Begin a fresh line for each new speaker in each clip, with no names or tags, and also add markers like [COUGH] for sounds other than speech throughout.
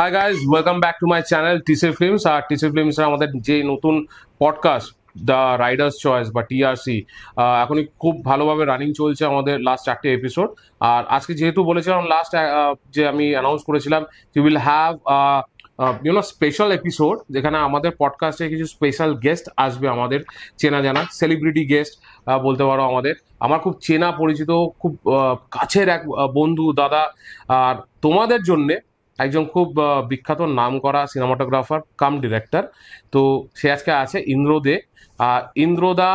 High guys welcome back to my channel TC Films আর TC Films আমাদের যে নতুন পডকাস্ট দ্য রাইডার্স চয়েস বা টিআরসি এখনই খুব ভালোভাবে রানিং চলছে আমাদের লাস্ট চারটে এপিসোড আর আজকে যেহেতু বলেছিলাম লাস্ট যে আমি অ্যানাউন্স করেছিলাম you will have you know special episode যেখানে আমাদের পডকাস্টে কিছু স্পেশাল গেস্ট আসবে আমাদের চেনা জানা সেলিব্রিটি গেস্ট বলতে পারো আমাদের আমার খুব চেনা পরিচিত খুব কাছের এক বন্ধু দাদা আর তোমাদের জন্যে একজন খুব বিখ্যাত নাম করা সিনেমাটোগ্রাফার কাম ডিরেক্টর তো সে আজকে আছে ইন্দ্র দে ইন্দ্রদা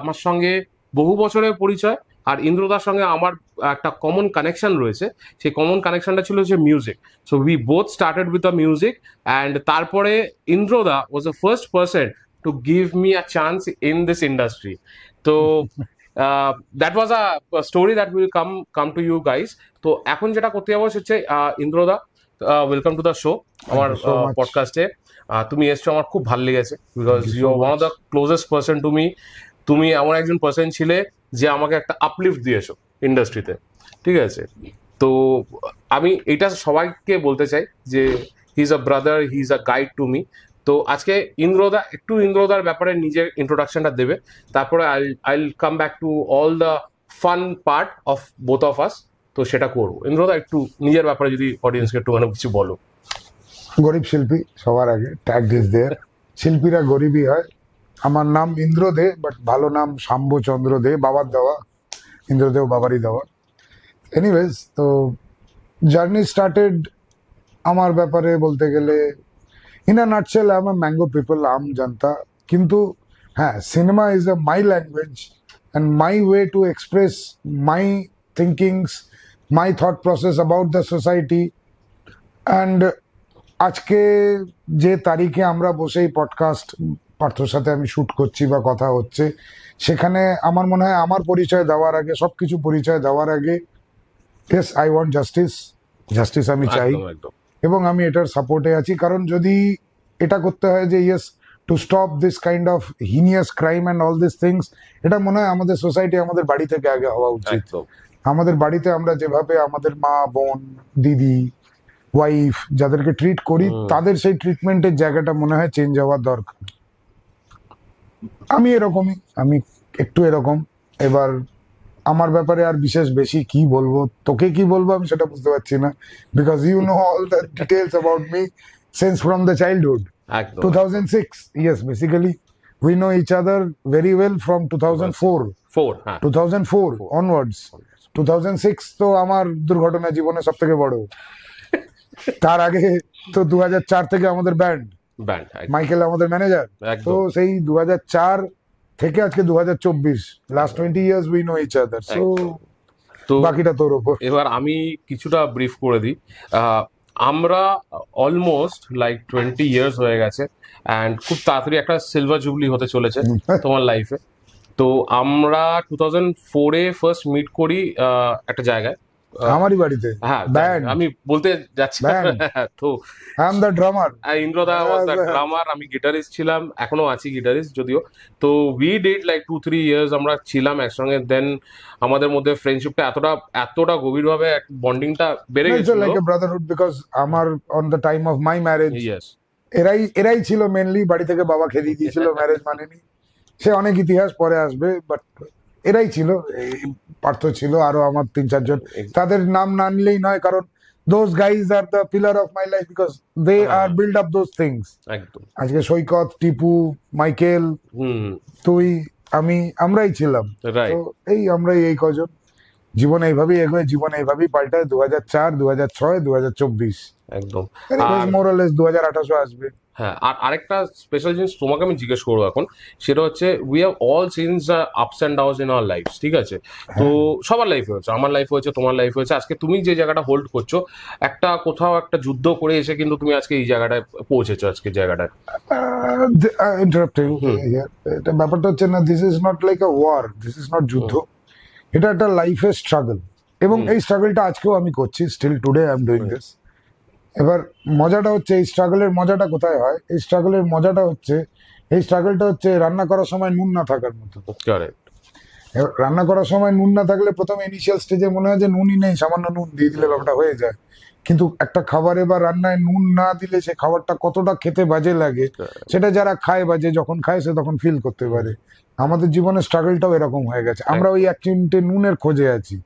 আমার সঙ্গে বহু বছরের পরিচয় আর ইন্দ্রদার সঙ্গে আমার একটা কমন কানেকশন রয়েছে সেই কমন কানেকশনটা ছিল হচ্ছে music so we both started with the music and তারপরে Indrada was the first person to give me a chance in this industry তো that was a story that will come come to you guys তো এখন যেটা করতে যাবো হচ্ছে Indrada welcome to the show আমার পডকাস্টে তুমি এসছো আমার খুব ভালো লেগেছে because you one of the closest person to me তুমি এমন একজন পার্সন ছিলে যে আমাকে একটা আপলিফ্ট দিয়েছো ইন্ডাস্ট্রিতে ঠিক আছে তো আমি এটা সবাইকে বলতে চাই যে he is a brother he is a guide to me তো আজকে ইন্দ্রদা একটু ইন্দ্রদার ব্যাপারে নিজের ইন্ট্রোডাকশনটা দেবে তারপরে I I'll come back to all the fun part of both of us তো সেটা করবো ইন্দ্রদা একটু নিজের ব্যাপারে যদি অডিয়েন্সকে একটু কিছু বলো
গরিব শিল্পী সবার আগে ট্যাগ ডিস দেয়ার শিল্পীরা গরিবই হয় আমার নাম ইন্দ্র দে বাট ভালো নাম শাম্ব চন্দ্র দে বাবার দেওয়া ইন্দ্রদেব বাবারই দেওয়া এনিওয়েজ তো জার্নি স্টার্টেড আমার ব্যাপারে বলতে গেলে ইন নাটসেল আমার ম্যাঙ্গো পিপল আম জানতা কিন্তু হ্যাঁ cinema is a my language and my way to express my thinkings my thought process about the society and আজকে যে তারিখে আমরা বসে এই পডকাস্ট পার্থর সাথে আমি শ্যুট করছি বা কথা হচ্ছে সেখানে আমার মনে হয় আমার পরিচয় দেওয়ার আগে সব কিছু পরিচয় দেওয়ার আগে as I want justice justice আমি চাই এবং আমি এটার সাপোর্টে আছি কারণ যদি এটা করতে হয় যে yes to stop this kind of heinous crime and all this things এটা মনে হয় আমাদের সোসাইটি আমাদের বাড়ি থেকে আগে হওয়া উচিত আমাদের বাড়িতে আমরা যেভাবে আমাদের মা বোন দিদি ওয়াইফ যাদেরকে ট্রিট করি তাদের সেই ট্রিটমেন্টের জায়গাটা মনে হয় চেঞ্জ হওয়ার দরকার আমি এরকমই আমি একটু এরকম এবার আমার ব্যাপারে আর বিশেষ বেশি কি বলবো তোকে কি বলবো আমি সেটা বুঝতে পারছি না because you know all the details about me since from the childhood two thousand six yes basically we know each other very well from two thousand four two thousand four onwards two thousand six তো আমার দুর্ঘটনা জীবনে সব থেকে বড় তার আগে তো দু চার থেকে আমাদের ব্যান্ড ব্যান্ড মাইকেল আমাদের ম্যানেজার তো সেই দু চার থেকে আজকে দু হাজার চব্বিশ last twenty years we know each other so তো বাকিটা তোর
ওপর এবার আমি কিছুটা ব্রিফ করে দিই আমরা অলমোস্ট লাইক টোয়েন্টি ইয়ার্স হয়ে গেছে অ্যান্ড খুব তাড়াতাড়ি একটা সিলভার জুবলি হতে চলেছে তোমার লাইফে তো আমরা টু থাউজেন্ড ফোরে ফার্স্ট মিট করি একটা জায়গায় আমারই বাড়িতে হ্যাঁ আমি বলতে যাচ্ছি [LAUGHS] তো
I am the drummer
Indra da was the drummer আমি গিটারিস্ট ছিলাম এখনো আছি গিটারিস্ট যদিও তো we did like two three years আমরা ছিলাম একসঙ্গে দেন আমাদের মধ্যে ফ্রেন্ডশিপটা এতটা এতটা গভীরভাবে বন্ডিংটা বেড়ে গেছে লাইক এ
ব্রাদারহুড বিকজ আমার on the time of my marriage yes এরাই এরাই ছিল মেনলি বাড়ি থেকে বাবা খেদিয়ে দিয়েছিল ম্যারেজ মানেনি সে অনেক ইতিহাস পরে আসবে বাট এরাই ছিল পার্থ ছিল আরো আমার তিন চারজন তাদের নাম না নিলেই নয় কারণ those guys are the pillar of my life because they are build up those things আজকে সৈকত টিপু মাইকেল তুই আমি আমরাই ছিলাম তো এই আমরাই এই কজন জীবন এইভাবেই এগোয় জীবন এইভাবেই পাল্টায় দু হাজার চার দু হাজার ছয় দু হাজার চব্বিশ একদম মোরালেস দু হাজার আঠাশো আসবে
হ্যাঁ আর আরেকটা স্পেশাল জিনিস তোমাকে আমি জিজ্ঞেস করবো এখন সেটা হচ্ছে we have all since ups and down in our life ঠিক আছে তো হ্যাঁ। সবার লাইফে হচ্ছে আমার লাইফে হয়েছে তোমার লাইফে হচ্ছে আজকে তুমি যে জায়গাটা হোল্ড করছো একটা কোথাও একটা যুদ্ধ করে এসে কিন্তু তুমি আজকে এই জায়গাটায় পৌঁছেছো আজকে জায়গাটায়
ইন্টারাপ্টিং uh, uh, uh, এটা ব্যাপারটা হচ্ছে না this is not like a war this is not যুদ্ধ এটা একটা লাইফের স্ট্রাগল এবং এই স্ট্রাগলটা আজকেও আমি করছি still today I am doing this এবার মজাটা হচ্ছে এই স্ট্রাগলের মজাটা কোথায় হয় এই স্ট্রাগলের মজাটা হচ্ছে এই স্ট্রাগলটা হচ্ছে রান্না করার সময় নুন না থাকার মতো রান্না করার সময় নুন না থাকলে প্রথমে ইনিশিয়াল স্টেজে মনে হয় যে নুনই নেই সামান্য নুন দিয়ে দিলে ব্যাপারটা হয়ে যায় কিন্তু একটা খাবারে বা রান্নায় নুন না দিলে সে খাবারটা কতটা খেতে বাজে লাগে সেটা যারা খায় বাজে যখন খায় সে তখন ফিল করতে পারে আমাদের জীবনে স্ট্রাগলটাও এরকম হয়ে গেছে আমরা ওই এক চিমটে নুনের খোঁজে আছি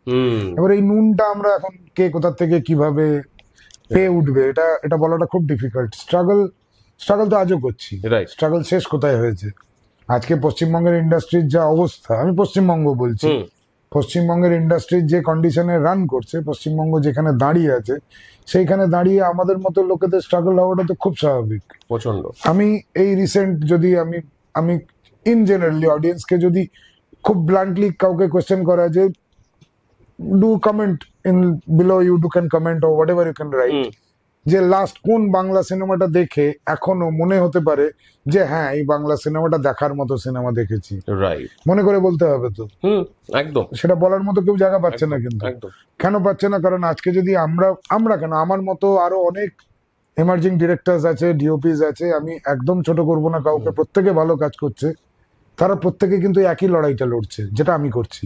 এবার এই নুনটা আমরা এখন কে কোথার থেকে কিভাবে পেয়ে উঠবে এটা এটা বলাটা খুব ডিফিকাল্ট স্ট্রাগল স্ট্রাগল তো আজও করছি স্ট্রাগল শেষ কোথায় হয়েছে আজকে পশ্চিমবঙ্গের ইন্ডাস্ট্রির যা অবস্থা আমি পশ্চিমবঙ্গ বলছি পশ্চিমবঙ্গের ইন্ডাস্ট্রির যে কন্ডিশনে রান করছে পশ্চিমবঙ্গ যেখানে দাঁড়িয়ে আছে সেইখানে দাঁড়িয়ে আমাদের মতো লোকেদের স্ট্রাগল হওয়াটা তো খুব স্বাভাবিক প্রচন্ড আমি এই রিসেন্ট যদি আমি আমি ইন জেনারেলি অডিয়েন্সকে যদি খুব ব্লান্টলি কাউকে কোয়েশ্চেন করা যে do comment in below you do can comment or whatever you can write hmm. যে লাস্ট কোন বাংলা সিনেমাটা দেখে এখনো মনে হতে পারে যে হ্যাঁ এই বাংলা সিনেমাটা দেখার মতো সিনেমা দেখেছি মনে করে বলতে হবে তো একদম সেটা বলার মতো কেউ জায়গা পাচ্ছে না কিন্তু কেন পাচ্ছে না কারণ আজকে যদি আমরা আমরা কেন আমার মতো আরো অনেক এমার্জিং ডিরেক্টরস আছে ডিওপিস আছে আমি একদম ছোট করব না কাউকে প্রত্যেকে ভালো কাজ করছে তারা প্রত্যেকে কিন্তু একই লড়াইটা লড়ছে যেটা আমি করছি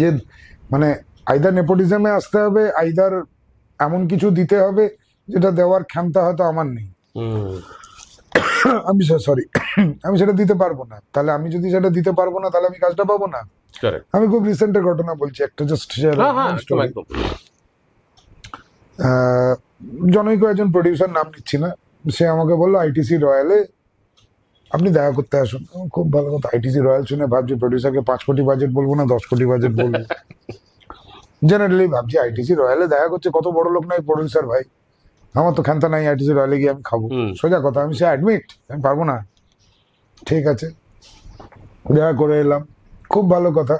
যে মানে আইদার নেপোটিজমে আসতে হবে আইদার এমন কিছু দিতে হবে যেটা দেওয়ার ক্ষমতা হয়তো আমার নেই আমি সরি আমি সেটা দিতে পারবো না তাহলে আমি যদি সেটা দিতে পারবো না তাহলে আমি কাজটা পাবো না আমি খুব রিসেন্টের ঘটনা বলছি একটা জাস্ট হ্যাঁ, হ্যাঁ, জনৈক একজন প্রডিউসার নাম নিচ্ছি না সে আমাকে বললো আইটিসি রয়্যালে আপনি দেখা করতে আসুন খুব ভালো কথা আইটিসি রয়্যাল শুনে ভাবছি প্রডিউসারকে পাঁচ কোটি বাজেট বলবো না দশ কোটি বাজেট বলবো [LAUGHS] জেনারেলি ভাবছি আইটিসি রয়্যালে দেখা করছে কত বড় লোক নাই প্রডিউসার ভাই আমার তো ক্ষমতা নাই আইটিসি রয়্যালে গিয়ে আমি খাবো সোজা কথা আমি সে অ্যাডমিট আমি পারবো না ঠিক আছে দেখা করে এলাম খুব ভালো কথা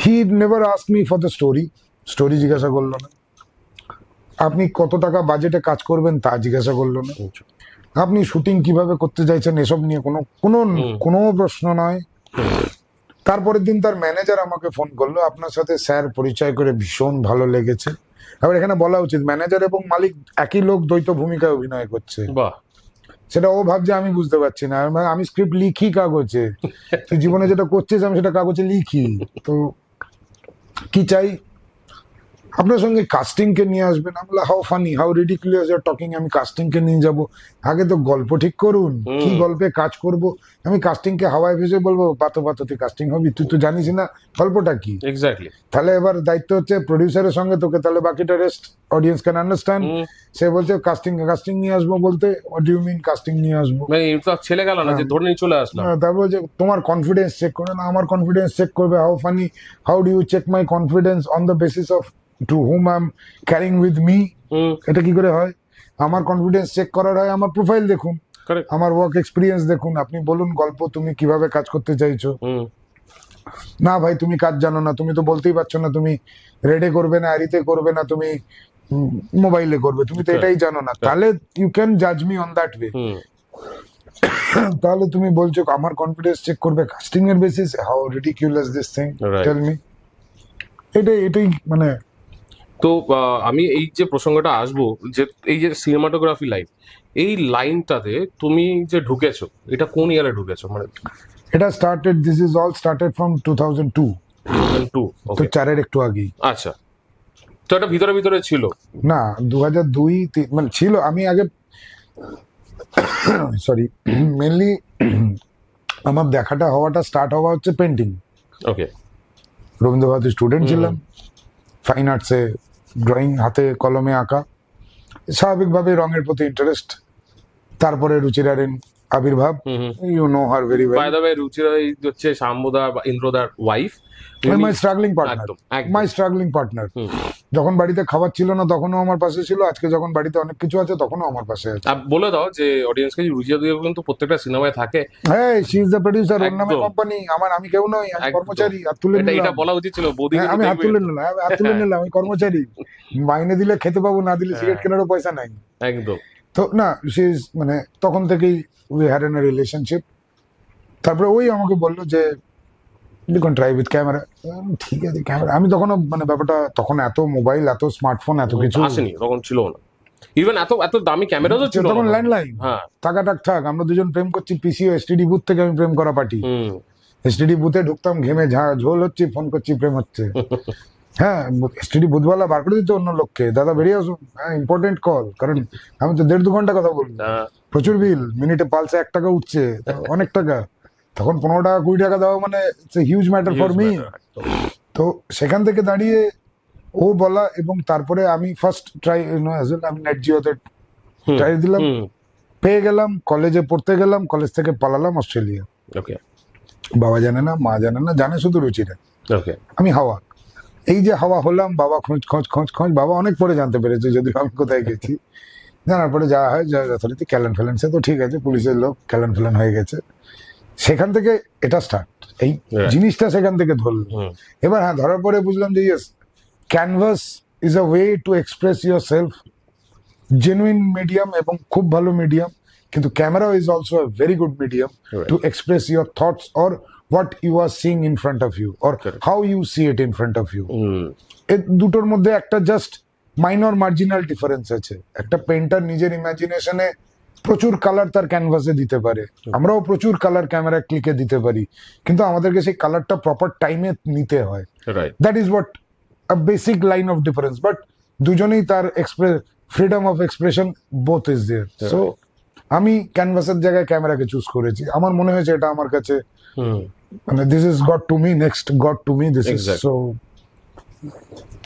he never ask me for the story story জিজ্ঞাসা করলো না আপনি কত টাকা বাজেটে কাজ করবেন তা জিজ্ঞাসা করলো না আচ্ছা। আপনি শুটিং কিভাবে করতে চাইছেন এসব নিয়ে কোনো কোনো কোনো প্রশ্ন নয় তারপরের দিন তার ম্যানেজার আমাকে ফোন করলো আপনার সাথে স্যার পরিচয় করে ভীষণ ভালো লেগেছে আবার এখানে বলা উচিত ম্যানেজার এবং মালিক একই লোক দ্বৈত ভূমিকায় অভিনয় করছে সেটা ও ভাবছে আমি বুঝতে পারছি না আমি স্ক্রিপ্ট মানে, লিখি কাগজে তুই জীবনে যেটা করছিস আমি সেটা কাগজে লিখি তো কি চাই আপনার সঙ্গে কাস্টিংকে নিয়ে আসবেন আমরা how funny how ridiculous talking আমি কাস্টিংকে নিয়ে যাব আগে তো গল্প ঠিক করুন কি গল্পে কাজ করব আমি কাস্টিংকে হাওয়ায় ভেসে বলবো বাতো বাতো তুই কাস্টিং হবি তুই তো জানিস না গল্পটা কি এক্স্যাক্টলি তাহলে এবার দায়িত্ব হচ্ছে প্রডিউসারের সঙ্গে তোকে তাহলে বাকিটা রেস্ট অডিয়েন্স ক্যান আন্ডারস্ট্যান্ড সে বলছে কাস্টিং কাস্টিং নিয়ে আসবো বলতে ডিউ মিন কাস্টিং নিয়ে আসবো
মানে ছেলে গেল না যে হ্যাঁ। ধরে নিয়ে চলে আসলো হ্যাঁ,
তারপর যে তোমার কনফিডেন্স চেক করে না আমার কনফিডেন্স চেক করবে how funny how do you check my confidence on the basis of to hmm I am carrying with me এটা কি করে হয় আমার কনফিডেন্স চেক করার হয় আমার প্রোফাইল দেখুন আমার ওয়ার্ক এক্সপিরিয়েন্স দেখুন আপনি বলুন গল্প তুমি কিভাবে কাজ করতে চাইছো না ভাই তুমি কাজ জানো না তুমি তো বলতেই পারছো না তুমি রেডে করবে না আরিতে করবে না তুমি মোবাইলে করবে তুমি তো এটাই জানো না তাহলে ইউ ক্যান জাজ মি অন দ্যাট ওয়ে তাহলে তুমি বলছো আমার কনফিডেন্স চেক করবে কাস্টিং এর basis how ridiculous this thing tell me এটাই এটাই মানে
তো আমি এই যে প্রসঙ্গটা আসবো যে এই যে সিনেমাটোগ্রাফি লাইন এই লাইনটাতে তুমি যে ঢুকেছো এটা কোন ইয়ারে ঢুকেছো মানে
এটা started this is all started from two thousand two two তো চারের একটু আগেই
আচ্ছা তো এটা ভিতরে ভিতরে ছিল
না দু হাজার দুই মানে ছিল আমি আগে সরি মেনলি আমার দেখাটা হওয়াটা স্টার্ট হওয়া হচ্ছে পেন্টিং ওকে রবীন্দ্রভারতী স্টুডেন্ট ছিলাম ফাইন আর্টসে ড্রয়িং হাতে কলমে আঁকা স্বাভাবিকভাবে রঙের প্রতি ইন্টারেস্ট তারপরে রুচিরারের আবির্ভাব you know her very well by
the way Ruchira হচ্ছে শাম্বুদা ইন্দ্রদার wife my struggling partner
my struggling partner যখন বাড়িতে খাবার ছিল না তখনও আমার পাশে ছিল আজকে যখন বাড়িতে অনেক কিছু আছে তখনও আমার পাশে আছে
বলে দাও যে অডিয়েন্সকে যে রুজিয়া দুইয়া কিন্তু প্রত্যেকটা সিনেমায় থাকে
হ্যাঁ শি ইজ দ্য প্রোডিউসার ওর নামে কোম্পানি আমার আমি কেউ নই আমি কর্মচারী আর তুলে নিলাম এটা বলা উচিত ছিল বৌদি হ্যাঁ, আমি আর তুলে নিলাম হাত তুলে হ্যাঁ। নিলাম আমি কর্মচারী মাইনে দিলে খেতে পাবো না দিলে সিগারেট হ্যাঁ। কেনারও পয়সা নাই একদম তো না শি মানে তখন থেকেই উই হ্যাড এন রিলেশনশিপ তারপরে ওই আমাকে বললো যে দেখুন ট্রাই উইথ ক্যামেরা ঠিক আছে ক্যামেরা আমি তখনও মানে ব্যাপারটা তখন এত মোবাইল এত স্মার্টফোন এত কিছু আসেনি
তখন ছিল না ইভেন এত এত দামি ক্যামেরা ছিল তখন ল্যান্ডলাইন
হ্যাঁ টাক আমরা দুজন প্রেম করছি পিসি ও এসটিডি বুথ থেকে আমি প্রেম করা পার্টি এসটিডি বুথে ঢুকতাম ঘেমে ঝোল হচ্ছে ফোন করছি প্রেম হচ্ছে [LAUGHS] হ্যাঁ এসটিডি বুধবেলা বার করে দিত অন্য লোককে দাদা বেরিয়ে আসো হ্যাঁ ইম্পর্টেন্ট কল কারণ আমি তো দেড় দু ঘন্টা কথা বলি হ্যাঁ। প্রচুর বিল মিনিটে পালসে এক টাকা উঠছে অনেক টাকা তখন পনেরো টাকা কুড়ি টাকা দেওয়া মানে হিউজ ম্যাটার ফর মি তো সেখান থেকে দাঁড়িয়ে ও বলা এবং তারপরে আমি ফার্স্ট ট্রাই আমি নেট জিওতে ট্রাই দিলাম পেয়ে গেলাম কলেজে পড়তে গেলাম কলেজ থেকে পালালাম অস্ট্রেলিয়া ওকে বাবা জানে না মা জানে না জানে শুধু রুচিরা ওকে আমি হাওয়া এই যে হাওয়া হলাম বাবা খোঁজ খোঁজ খোঁজ খোঁজ বাবা অনেক পরে জানতে পেরেছে যদি আমি কোথায় গেছি জানার পরে যাওয়া হয় যথারীতি ক্যালেন ফেলেন সে তো ঠিক আছে পুলিশের লোক ক্যালেন ফেলেন হয়ে গেছে সেখান থেকে এটা স্টার্ট এই জিনিসটা সেখান থেকে ধরলো এবার হ্যাঁ ধরার পরে বুঝলাম যে yes canvas is a way to express yourself genuine medium এবং খুব ভালো মিডিয়াম কিন্তু camera is also a very good medium to express your thoughts or what you are seeing in front of you or how you see it in front of you এর দুটোর মধ্যে একটা just minor marginal difference আছে একটা painter নিজের ইমাজিনেশনে প্রচুর colour তার ক্যানভাসে দিতে পারে আমরাও প্রচুর কালার ক্যামেরা ক্লিকে দিতে পারি কিন্তু আমাদেরকে সেই কালারটা প্রপার টাইমে নিতে হয় that is what a basic line of difference but দুজনেই তার express freedom of expression both is there so আমি ক্যানভাসের জায়গায় ক্যামেরাকে চুজ করেছি আমার মনে হয়েছে এটা আমার কাছে মানে this is got to me next got to me this is so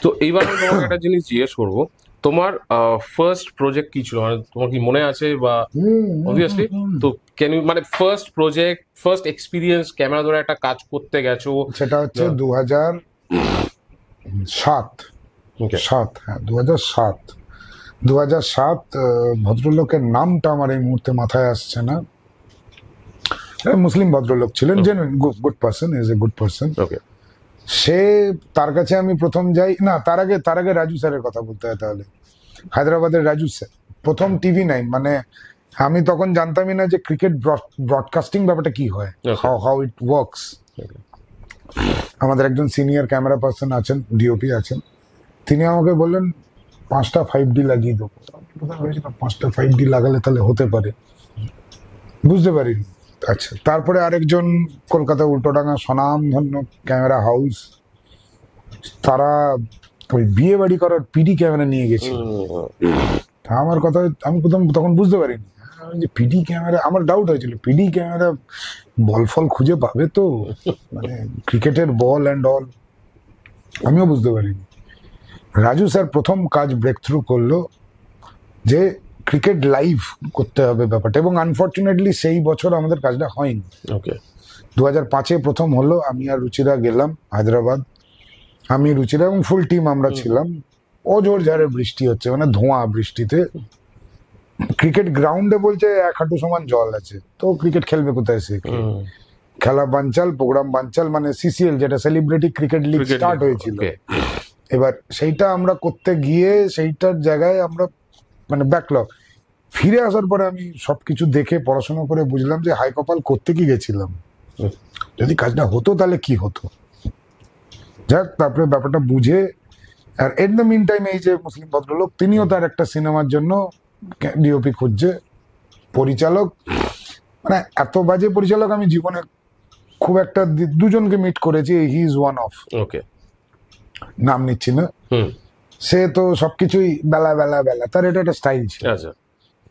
তো এইবার আমি একটা জিনিস জিজ্ঞেস করবো তোমার ফার্স্ট প্রজেক্ট কি ছিল মানে তোমার কি মনে আছে বা অবভিয়াসলি তো ক্যান ইউ মানে first project first experience camera ধরে একটা কাজ করতে গেছো
সেটা হচ্ছে দু হাজার সাত সাত হ্যাঁ দু হাজার সাত দু হাজার সাত ভদ্রলোকের নামটা আমার এই মুহূর্তে মাথায় আসছে না মুসলিম ভদ্রলোক ছিলেন genuine good person is a good person okay সে তার কাছে আমি প্রথম যাই না তার আগে তার আগে রাজু স্যারের কথা বলতে হয় তাহলে হায়দ্রাবাদের রাজু স্যার প্রথম টিভি নাইন মানে আমি তখন জানতামই না যে ক্রিকেট ব্রডকাস্টিং ব্যাপারটা কি হয় হাউ হাউ ইট ওয়ার্কস আমাদের একজন সিনিয়র ক্যামেরা পার্সন আছেন ডিওপি আছেন তিনি আমাকে বললেন পাঁচটা ফাইভ ডি লাগিয়ে দেবো পাঁচটা ফাইভ ডি লাগালে তাহলে হতে পারে বুঝতে পারিনি আচ্ছা তারপরে আরেকজন কলকাতা উল্টোডাঙা সনামধন্য ক্যামেরা হাউস তারা ওই বিয়ে বাড়ি করার পিডি ক্যামেরা নিয়ে গেছে আমার কথা আমি প্রথম তখন বুঝতে পারিনি যে পিডি ক্যামেরা আমার ডাউট হয়েছিল পিডি ক্যামেরা বল ফল খুঁজে পাবে তো মানে ক্রিকেটের বল অ্যান্ড অল আমিও বুঝতে পারিনি রাজু স্যার প্রথম কাজ ব্রেক থ্রু করলো যে ক্রিকেট লাইভ করতে হবে ব্যাপারটা এবং আনফর্চুনেটলি সেই বছর আমাদের কাজটা হয়নি ওকে দু হাজার পাঁচে প্রথম হলো আমি আর রুচিরা গেলাম হায়দ্রাবাদ আমি রুচিরা এবং ফুল টিম আমরা ছিলাম অজোর ঝাড়ে বৃষ্টি হচ্ছে মানে ধোঁয়া বৃষ্টিতে ক্রিকেট গ্রাউন্ডে বলছে এক হাঁটু সমান জল আছে তো ক্রিকেট খেলবে কোথায় সে খেলা বাঞ্চাল প্রোগ্রাম বাঞ্চাল মানে সিসিএল যেটা সেলিব্রিটি ক্রিকেট লিগ স্টার্ট হয়েছিল এবার সেইটা আমরা করতে গিয়ে সেইটার জায়গায় আমরা মানে ব্যাকলগ ফিরে আসার পরে আমি সব কিছু দেখে পড়াশোনা করে বুঝলাম যে হাই কপাল করতে কি গেছিলাম যদি কাজটা হতো তাহলে কি হতো যাক তারপরে ব্যাপারটা বুঝে আর এট দ্য মিন টাইম এই যে মুসলিম ভদ্রলোক তিনিও তার একটা সিনেমার জন্য ডিওপি খুঁজছে পরিচালক মানে এত বাজে পরিচালক আমি জীবনে খুব একটা দুজনকে মিট করেছি he is one of okay নাম নিচ্ছি না সে তো সবকিছুই বেলা বেলা বেলা তার এটা একটা স্টাইল ছিল আচ্ছা।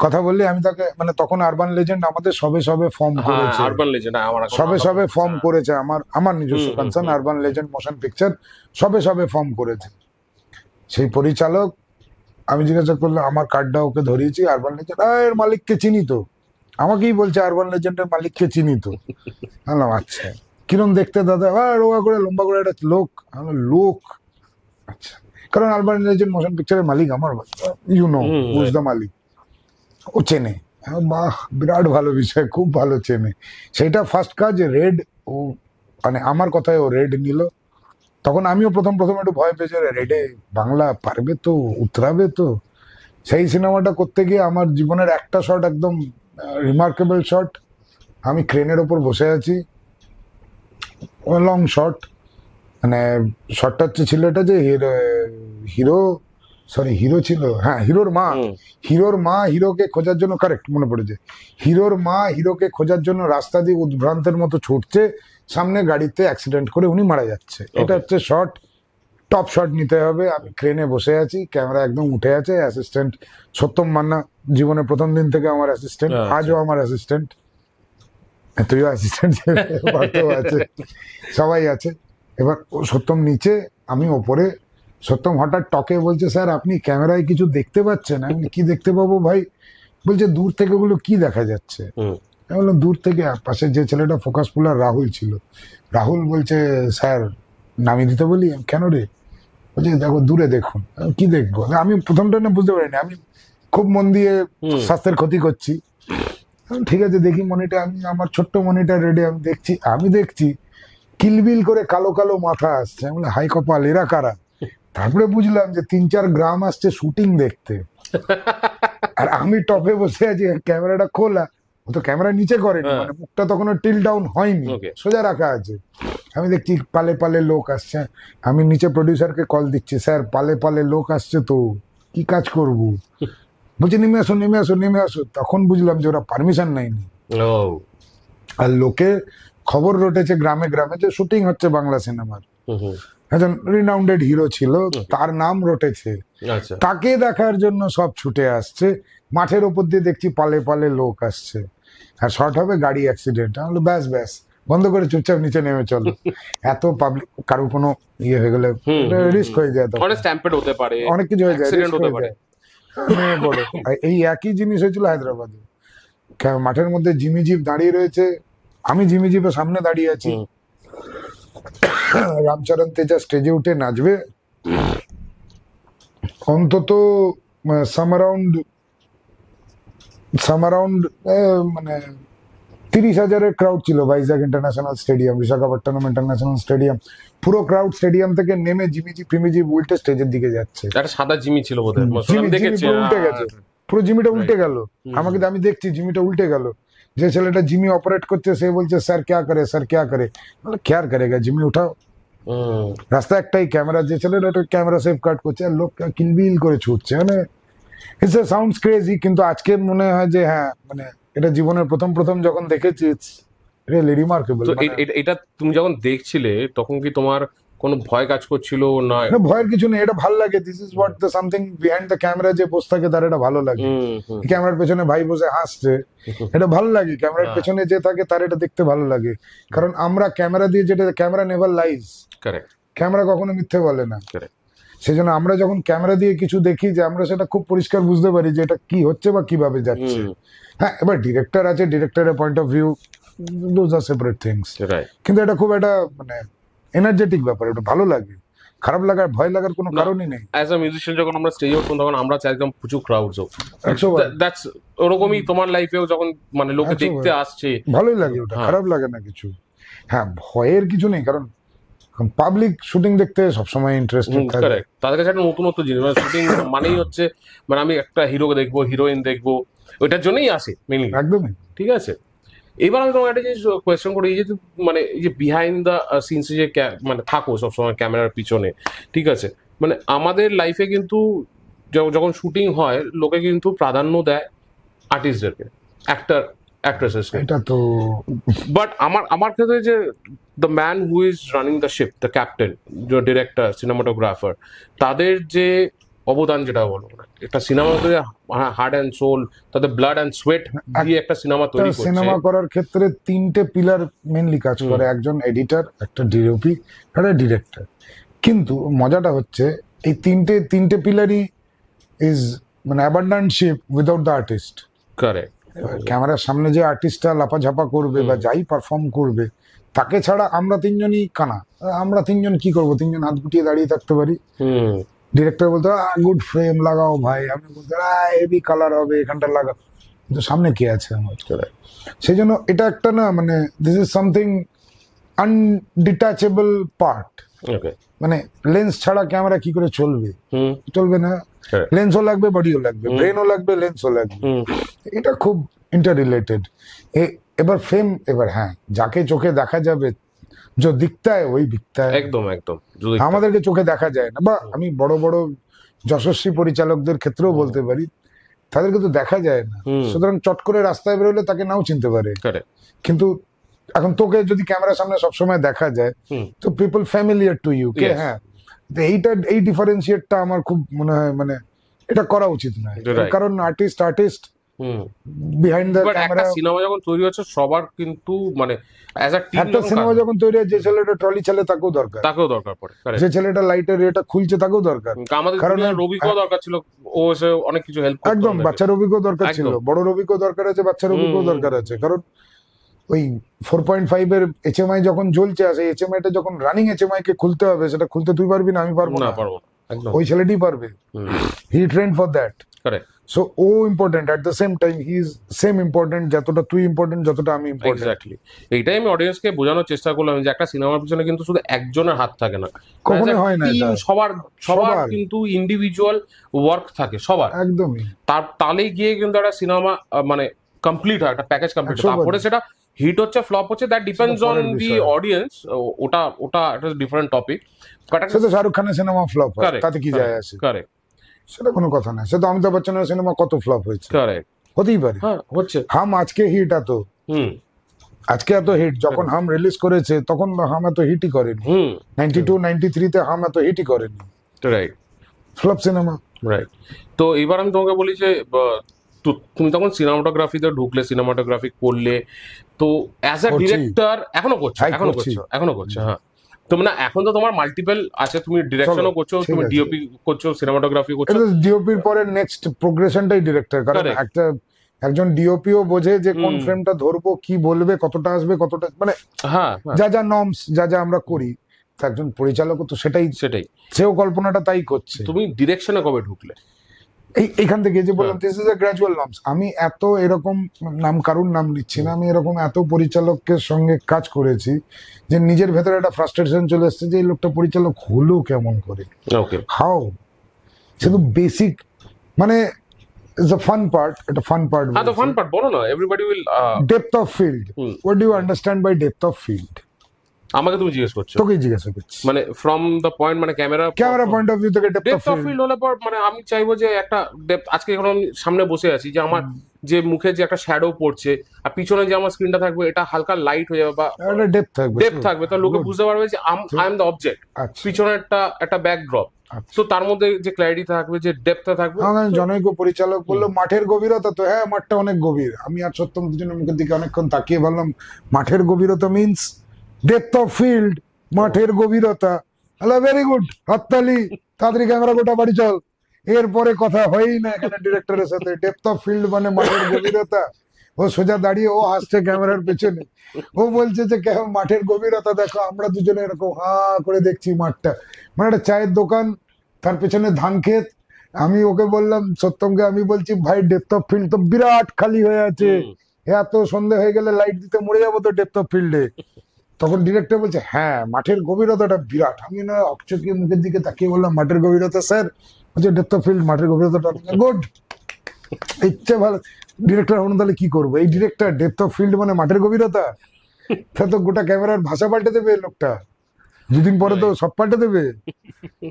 কথা বললে আমি তাকে মানে তখন আরবান লেজেন্ড আমাদের সবে সবে ফর্ম হ্যাঁ, করেছে আরবান
হ্যাঁ, লেজেন্ড আমার সবে
সবে ফর্ম করেছে আমার আমার নিজস্ব concern urban legend motion picture সবে সবে ফর্ম করেছে সেই পরিচালক আমি জিজ্ঞাসা করলাম আমার কার্ডটা ওকে ধরিয়েছি আরবান লেজেন্ড এর মালিককে চিনি তো আমাকেই বলছে আরবান লেজেন্ডের মালিককে চিনি তো বললাম আচ্ছা কিরম দেখতে দাদা আর করে লম্বা করে একটা লোক লোক আচ্ছা কারণ আলবার্ট একজন মোশন পিকচারের মালিক আমার ইউ নো বুঝ দ্য মালিক ও চেনে বাহ বিরাট ভালো বিষয় খুব ভালো চেনে সেটা ফার্স্ট কাজ রেড ও মানে আমার কথায় ও রেড নিল তখন আমিও প্রথম প্রথম একটু ভয় পেয়েছি রেডে বাংলা পারবে তো উতরাবে তো সেই সিনেমাটা করতে গিয়ে আমার জীবনের একটা শট একদম রিমার্কেবল শট আমি ক্রেনের ওপর বসে আছি লং শট মানে শটটা ছিল এটা যে হিরো সরি হিরো ছিল হ্যাঁ হিরোর মা হিরোর মা হিরোকে খোঁজার জন্য কারেক্ট মনে পড়েছে হিরোর মা হিরোকে খোঁজার জন্য রাস্তা দিয়ে উদ্ভ্রান্তের মতো ছুটছে সামনে গাড়িতে অ্যাক্সিডেন্ট করে উনি মারা যাচ্ছে এটা হচ্ছে শর্ট টপ শট নিতে হবে আমি ক্রেনে বসে আছি ক্যামেরা একদম উঠে আছে অ্যাসিস্ট্যান্ট সত্যম মান্না জীবনের প্রথম দিন থেকে আমার অ্যাসিস্ট্যান্ট আচ্ছা। আজও আমার অ্যাসিস্ট্যান্ট তুইও অ্যাসিস্ট্যান্ট আছে সবাই আছে এবার সত্যম নিচে আমি ওপরে সত্যম হঠাৎ টকে বলছে স্যার আপনি ক্যামেরায় কিছু দেখতে পাচ্ছেন আমি কি দেখতে পাবো ভাই বলছে দূর থেকে ওগুলো কি দেখা যাচ্ছে আমি বললাম দূর থেকে পাশে যে ছেলেটা ফোকাস পুলার রাহুল ছিল রাহুল বলছে স্যার নামিয়ে দিতে বলি কেন রে বলছে দেখো দূরে দেখুন কি দেখবো আমি প্রথমটা না বুঝতে পারিনি আমি খুব মন দিয়ে স্বাস্থ্যের ক্ষতি করছি ঠিক আছে দেখি মনিটা আমি আমার ছোট্ট মনিটার রেডি আমি দেখছি আমি দেখছি কিলবিল করে কালো কালো মাথা আসছে আমি হাই কপাল এরা কারা তারপরে বুঝলাম যে তিন চার গ্রাম আসছে শুটিং দেখতে আর আমি টপে বসে আছি ক্যামেরাটা খোলা ও তো ক্যামেরা নিচে করেনি হ্যাঁ। মানে মুখটা তখন টিল ডাউন হয়নি সোজা রাখা আছে আমি দেখছি পালে পালে লোক আসছে আমি নিচে প্রডিউসারকে কল দিচ্ছি স্যার পালে পালে লোক আসছে তো কি কাজ করব বলছি নেমে আসো নেমে আসো নেমে আসো তখন বুঝলাম যে ওরা পারমিশন নেয়নি আর লোকে খবর রটেছে গ্রামে গ্রামে যে শুটিং হচ্ছে বাংলা সিনেমার একজন রিনাউন্ডেড হিরো ছিল তার নাম রটেছে আচ্ছা। তাকে দেখার জন্য সব ছুটে আসছে মাঠের ওপর দিয়ে দেখছি পালে পালে লোক আসছে আর শর্ট হবে গাড়ি অ্যাক্সিডেন্ট ব্যাস ব্যাস বন্ধ করে চুপচাপ নিচে নেমে চলো [LAUGHS] এত পাবলিক কারো কোনো ইয়ে হয়ে গেলে রিস্ক হয়ে যায়
হতে পারে অনেক কিছু হয়ে যায় মানে
এই একই জিনিস হয়েছিল হায়দ্রাবাদে মাঠের মধ্যে জিমি জিপ দাঁড়িয়ে রয়েছে আমি জিমি জিপে সামনে দাঁড়িয়ে আছি রামচরণ তেজা স্টেজে উঠে নাচবে অন্তত সামারাউন্ড সামারাউন্ড মানে তিরিশ হাজারের ক্রাউড ছিল Vizag international stadium Visakhapatnam international stadium পুরো ক্রাউড স্টেডিয়াম থেকে নেমে জিমিজি ফিমিজি উল্টে স্টেজের দিকে যাচ্ছে
একটা সাদা জিমি ছিল বোধহয় উল্টে গেছে
পুরো জিমিটা হ্যাঁ। উল্টে গেল আমাকে আমি দেখছি জিমিটা উল্টে গেল যে ছেলেটা জিমি অপারেট করছে সে বলছে স্যার ক্যা করে স্যার ক্যা করে মানে করে করেগা জিমি উঠাও রাস্তা একটাই ক্যামেরা যে ছেলেটা একটা ক্যামেরা সেভ কাট করছে আর লোক কিলবিল করে ছুটছে মানে ইটস এ সাউন্ডস ক্রেজি কিন্তু আজকে মনে হয় যে হ্যাঁ মানে এটা জীবনের প্রথম প্রথম যখন দেখেছি রিয়েলি রিমার্কেবল
এটা তুমি যখন দেখছিলে তখন কি তোমার কোনো ভয় কাজ করছিল না ভয়ের
কিছু নেই এটা ভালো লাগে this is what the something behind the camera যে বসে থাকে তার এটা ভালো লাগে ক্যামেরার পেছনে ভাই বসে হাসছে এটা ভালো লাগে ক্যামেরার পেছনে যে থাকে তার এটা দেখতে ভালো লাগে কারণ আমরা ক্যামেরা দিয়ে যেটা ক্যামেরা নেভার লাইজ ক্যামেরা কখনো মিথ্যে বলে না সেই জন্য আমরা যখন ক্যামেরা দিয়ে কিছু দেখি যে আমরা সেটা খুব পরিষ্কার বুঝতে পারি যে এটা কি হচ্ছে বা কিভাবে যাচ্ছে হ্যাঁ এবার ডিরেক্টর আছে ডিরেক্টরের point of view those are separate things কিন্তু এটা খুব একটা মানে এনার্জেটিক ব্যাপার ওটা ভালো লাগে খারাপ লাগার ভয় লাগার কোনো কারণই নেই
অ্যাজ আ মিউজিশিয়ান যখন আমরা স্টেজে উঠতাম তখন আমরা চাই একদম প্রচুর ক্রাউড হোক দ্যাটস ওরকমই তোমার লাইফেও যখন মানে লোকে দেখতে আসছে
ভালোই লাগে ওটা হ্যাঁ। খারাপ লাগে না কিছু হ্যাঁ ভয়ের কিছু নেই কারণ পাবলিক শুটিং দেখতে সবসময় ইন্টারেস্টিং থাকে
তাদের কাছে একটা নতুনত্ব জিনিস মানে শুটিং মানেই হচ্ছে মানে আমি একটা হিরোকে দেখবো হিরোইন দেখবো ওইটার জন্যই আসে মেনলি একদমই ঠিক আছে এবার আমি তোমার একটা জিনিস কোয়েশ্চেন করি যে মানে যে বিহাইন্ড দ্য সিনস যে মানে থাকো সবসময় ক্যামেরার পিছনে ঠিক আছে মানে আমাদের লাইফে কিন্তু যখন শুটিং হয় লোকে কিন্তু প্রাধান্য দেয় আর্টিস্টদেরকে অ্যাক্টার অ্যাক্ট্রেসেসকে এটা তো বাট আমার আমার ক্ষেত্রে যে the man who is running the ship the captain যে ডিরেক্টর সিনেমাটোগ্রাফার তাদের যে অবদান যেটা বলো একটা সিনেমা হার্ড অ্যান্ড সোল তাদের ব্লাড অ্যান্ড সোয়েট দিয়ে একটা সিনেমা তৈরি করছে সিনেমা
করার ক্ষেত্রে তিনটে পিলার মেনলি কাজ করে একজন এডিটর একটা ডিওপি একটা ডিরেক্টর কিন্তু মজাটা হচ্ছে এই তিনটে তিনটে পিলারই ইজ মানে abundant shape without the artist correct ক্যামেরার সামনে যে আর্টিস্টটা লাপাঝাপা করবে বা যাই পারফর্ম করবে তাকে ছাড়া আমরা তিনজনই কানা আমরা তিনজন কি করব তিনজন হাত গুটিয়ে দাঁড়িয়ে থাকতে পারি ডিরেক্টর বলতো গুড ফ্রেম লাগাও ভাই আমি বলতো হেভি কালার হবে এখানটা লাগাও কিন্তু সামনে কে আছে আমার সেই জন্য এটা একটা না মানে this is something undetachable part মানে লেন্স ছাড়া ক্যামেরা কি করে চলবে চলবে না লেন্সও লাগবে বডিও লাগবে ব্রেনও লাগবে লেন্সও লাগবে এটা খুব ইন্টার রিলেটেড এবার ফ্রেম এবার হ্যাঁ যাকে চোখে দেখা যাবে যে দিকতায় ওই দিকতায় একদম একদম আমাদেরকে চোখে দেখা যায় না বা আমি বড় বড় যশস্বী পরিচালকদের ক্ষেত্রেও বলতে পারি তাদেরকে তো দেখা যায় না সুতরাং চট করে রাস্তায় বেরোলে তাকে নাও চিনতে পারে কিন্তু এখন তোকে যদি ক্যামেরার সামনে সবসময় দেখা যায় তো পিপল ফ্যামিলিয়ার টু ইউ কে হ্যাঁ এইটা এই ডিফারেন্সিয়েটটা আমার খুব মনে হয় মানে এটা করা উচিত নয় কারণ artist artist behind the camera
cinema যখন তৈরি হচ্ছে সবার কিন্তু মানে অ্যাজ আ টিম একটা সিনেমা
যখন তৈরি হয় যে ছেলেটা ট্রলি চালে তাকেও দরকার তাকেও
দরকার পড়ে যে
ছেলেটা লাইটের এটা খুলছে তাকেও দরকার আমাদের কারণ রবিকেও দরকার ছিল ও এসে অনেক কিছু হেল্প একদম বাচ্চা রবিকেও দরকার ছিল বড় রবিকেও দরকার আছে বাচ্চা রবিকেও দরকার আছে কারণ ওই ফোর পয়েন্ট ফাইভ এর এইচএমআই যখন জ্বলছে আসে এইচএমআই টা যখন রানিং এইচএমআই কে খুলতে হবে সেটা খুলতে তুই পারবি না আমি পারবো না পারবো ওই ছেলেটি পারবে he train for that correct so ও important at the same time he is same important যতটা তুই ইম্পর্টেন্ট যতটা আমি ইম্পর্টেন্ট এক্স্যাক্টলি
এইটাই আমি অডিয়েন্সকে বোঝানোর চেষ্টা করলাম যে একটা সিনেমার পিছনে কিন্তু শুধু একজনের হাত থাকে না কখনো হয় না সবার সবার কিন্তু ইন্ডিভিজুয়াল ওয়ার্ক থাকে সবার একদমই তার তালে গিয়ে কিন্তু একটা সিনেমা মানে কমপ্লিট হয় একটা প্যাকেজ কমপ্লিট তারপরে সেটা হিট হচ্ছে ফ্লপ হচ্ছে that depends on the audience ওটা ওটা একটা ডিফারেন্ট টপিক শাহরুখ
খানের সিনেমা ফ্লপ তাতে কি যায় আসে কারেক্ট সেটা কোনো কথা নাই সে তো অমিতাভ বচ্চনের সিনেমা কত ফ্লপ হয়েছে হতেই পারে হ্যাঁ, হচ্ছে হাম আজকে হিট এত আজকে এত হিট যখন হাম রিলিজ করেছে তখন হাম এত হিটই করেনি নাইনটি টু নাইনটি থ্রিতে হাম এত হিটই করেনি রাইট ফ্লপ সিনেমা রাইট
তো এবার আমি তোমাকে বলি যে তুমি তখন সিনেমাটোগ্রাফিতে ঢুকলে সিনেমাটোগ্রাফি করলে তো অ্যাজ আ ডিরেক্টর এখনো করছো এখনো করছো এখনো করছো হ্যাঁ তুমি এখন তো তোমার মাল্টিপল আছে তুমি ডিরেকশনও করছো তুমি ডিওপি করছো সিনেমাটোগ্রাফি করছো
ডিওপির পরে নেক্সট প্রোগ্রেশনটাই ডিরেক্টর কারণ একটা একজন ডিওপিও বোঝে যে কোন ফ্রেমটা ধরবো কি বলবে কতটা আসবে কতটা মানে হ্যাঁ, হ্যাঁ। যা যা নর্মস যা যা আমরা করি একজন পরিচালকও তো সেটাই সেটাই সেও কল্পনাটা তাই করছে তুমি ডিরেকশনে কবে ঢুকলে এই এখান থেকে যে বললাম this is a gradual names আমি এত এরকম নাম কারুর নাম নিচ্ছি না আমি এরকম এত পরিচালকের সঙ্গে কাজ করেছি যে নিজের ভেতরে একটা ফ্রাস্ট্রেশন চলে এসেছে যে এই লোকটা পরিচালক হলো কেমন করে ওকে হাও শুধু বেসিক মানে ইজ আ ফান পার্ট এটা ফান পার্ট হ্যাঁ তো ফান
পার্ট বলো না everybody will
depth of field what do you understand by depth of field
আমাকে তুমি জিজ্ঞেস করছো তোকে জিজ্ঞেস করছি মানে ফ্রম দ্য পয়েন্ট মানে camera camera point of view থেকে ডেপথ অফ ফিল্ড হলে পর মানে আমি চাইবো যে একটা ডেপথ আজকে এখন আমি সামনে বসে আছি যে আমার যে মুখে যে একটা শ্যাডো পড়ছে আর পিছনে যে আমার স্ক্রিনটা থাকবে এটা হালকা লাইট হয়ে যাবে বা
একটা ডেপথ থাকবে ডেপথ থাকবে
তাহলে লোকে বুঝতে পারবে যে আই এম দ্য অবজেক্ট পিছনে একটা একটা আচ্ছা। ব্যাকড্রপ তো তার মধ্যে যে ক্ল্যারিটি থাকবে যে ডেপথটা থাকবে হ্যাঁ,
জনৈক পরিচালক বললো মাঠের গভীরতা তো হ্যাঁ মাঠটা অনেক গভীর আমি আর সত্যম দুজনের মুখের দিকে অনেকক্ষণ তাকিয়ে বললাম মাঠের গভীরতা মিনস ডেপথ অফ ফিল্ড মাঠের গভীরতা হ্যালো ভেরি গুড হাততালি তাড়াতাড়ি ক্যামেরা গোটা বাড়ি চল এরপরে কথা হয়ই না এখানে ডিরেক্টরের সাথে ডেপথ অফ ফিল্ড মানে মাঠের গভীরতা ও সোজা দাঁড়িয়ে ও হাসছে ক্যামেরার পেছনে ও বলছে যে কেমন মাঠের গভীরতা দেখো আমরা দুজনে এরকম হা করে দেখছি মাঠটা মানে একটা চায়ের দোকান তার পেছনে ধান ক্ষেত আমি ওকে বললাম সত্যমকে আমি বলছি ভাই ডেপথ অফ ফিল্ড তো বিরাট খালি হয়ে আছে এত সন্ধে হয়ে গেলে লাইট দিতে মরে যাবো তো ডেপথ অফ ফিল্ডে তখন ডিরেক্টর বলছে হ্যাঁ মাঠের গভীরতাটা বিরাট আমি না অক্ষকের মুখের দিকে তাকিয়ে বললাম মাঠের গভীরতা স্যার বলছে ডেপ্থ ফিল্ড মাঠের গভীরতাটা গুড ইচ্ছে ভালো ডিরেক্টর হন তাহলে কি করবো এই ডিরেক্টর ডেপ্থ অফ ফিল্ড মানে মাঠের গভীরতা তা তো গোটা ক্যামেরার ভাষা পাল্টে দেবে লোকটা দুদিন পরে তো সব পাল্টে দেবে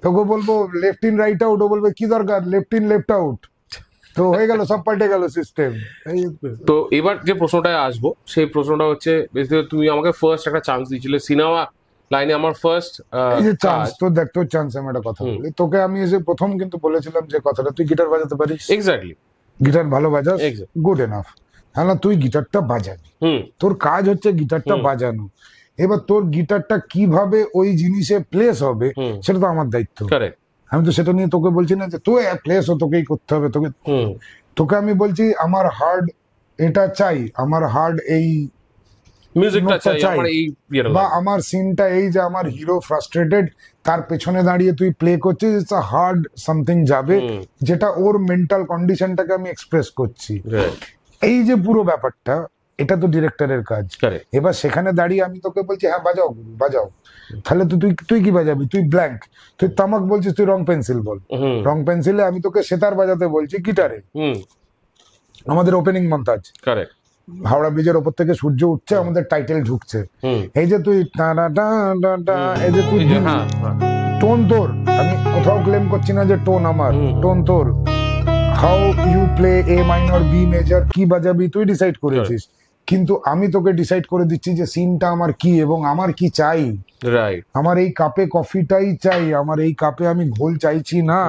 তোকে বলবো লেফট ইন রাইট আউট ও বলবে কি দরকার লেফট ইন লেফট আউট তো হয়ে গেল সব পাল্টে গেল সিস্টেম
তো এবার যে প্রশ্নটা আসবো সেই প্রশ্নটা হচ্ছে বেসিক্যালি তুমি আমাকে ফার্স্ট একটা চান্স দিয়েছিলে সিনেমা লাইনে আমার ফার্স্ট চান্স
তো দেখ তোর চান্স আমি একটা কথা বলি তোকে আমি এসে প্রথম কিন্তু বলেছিলাম যে কথাটা তুই গিটার বাজাতে পারিস এক্স্যাক্টলি গিটার ভালো বাজাস গুড এনাফ হ্যাঁ না তুই গিটারটা বাজাবি তোর কাজ হচ্ছে গিটারটা বাজানো এবার তোর গিটারটা কিভাবে ওই জিনিসে প্লেস হবে সেটা তো আমার দায়িত্ব আমি তো সেটা নিয়ে তোকে বলছি না যে তুই প্লেস ও তোকেই করতে হবে তোকে তোকে আমি বলছি আমার হার্ড এটা চাই আমার হার্ড এই মিউজিকটা চাই বা আমার সিনটা এই যে আমার হিরো ফ্রাস্ট্রেটেড তার পেছনে দাঁড়িয়ে তুই প্লে করছিস ইটস আ হার্ড সামথিং যাবে যেটা ওর মেন্টাল কন্ডিশনটাকে আমি এক্সপ্রেস করছি এই যে পুরো ব্যাপারটা এটা তো ডিরেক্টরের কাজ এবার সেখানে দাঁড়িয়ে আমি তোকে বলছি হ্যাঁ বাজাও বাজাও তাহলে তো তুই তুই কি বাজাবি তুই ব্ল্যাঙ্ক তুই তামাক বলছিস তুই রং পেন্সিল বল রং পেন্সিলে আমি তোকে সেতার বাজাতে বলছি গিটারে আমাদের ওপেনিং মন্তাজ হাওড়া ব্রিজের ওপর থেকে সূর্য উঠছে আমাদের টাইটেল ঢুকছে এই যে তুই এই যে তুই হ্যাঁ, হ্যাঁ। টোন তোর আমি কোথাও ক্লেম করছি না যে টোন আমার টোন তোর how you play A minor B major কি বাজাবি তুই ডিসাইড করেছিস কিন্তু আমি তোকে ডিসাইড করে দিচ্ছি যে সিনটা আমার কি এবং আমার কি চাই রাইট আমার এই কাপে কফিটাই চাই আমার এই কাপে আমি ঘোল চাইছি না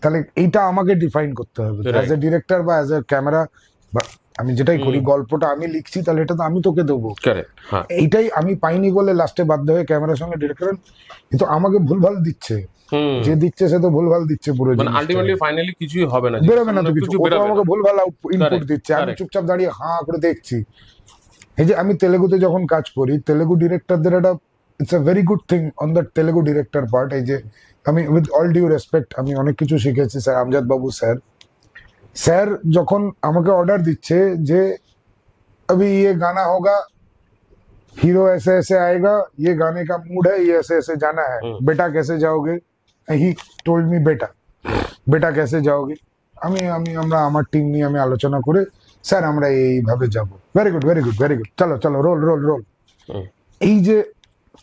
তাহলে এইটা আমাকে ডিফাইন করতে হবে অ্যাজ এ ডিরেক্টর বা অ্যাজ এ ক্যামেরা আমি যেটাই করি গল্পটা আমি লিখছি তাহলে এটা তো আমি তোকে দেবো হ্যাঁ। এইটাই আমি পাইনি বলে লাস্টে বাধ্য হয়ে ক্যামেরার সঙ্গে ডিরেক্টর কিন্তু আমাকে ভুলভাল দিচ্ছে যে দিচ্ছে সে তো ভুলভাল দিচ্ছে পুরো মানে আলটিমেটলি
ফাইনালি কিছুই হবে না বেরোবে না তো কিছু আমাকে
ভুলভাল ইনপুট দিচ্ছে আমি চুপচাপ দাঁড়িয়ে হা করে দেখছি এই যে আমি তেলেগুতে যখন কাজ করি তেলেগু ডিরেক্টরদের একটা it's a very good thing on the Telugu director part এই যে আমি উইথ অল ডিউ রেসপেক্ট আমি অনেক কিছু শিখেছি sir Amjad Babu sir sir যখন আমাকে অর্ডার দিচ্ছে যে अभी ये गाना होगा हीरो ऐसे ऐसे आएगा ये गाने का मूड है ये ऐसे ऐसे जाना है बेटा कैसे जाओगे ही टोल्ड मी बेटा বেটা ক্যাসে যাওগে আমি আমি আমরা আমার টিম নিয়ে আমি আলোচনা করে স্যার আমরা এইভাবে যাব very good very good very good চলো চলো রোল রোল রোল এই যে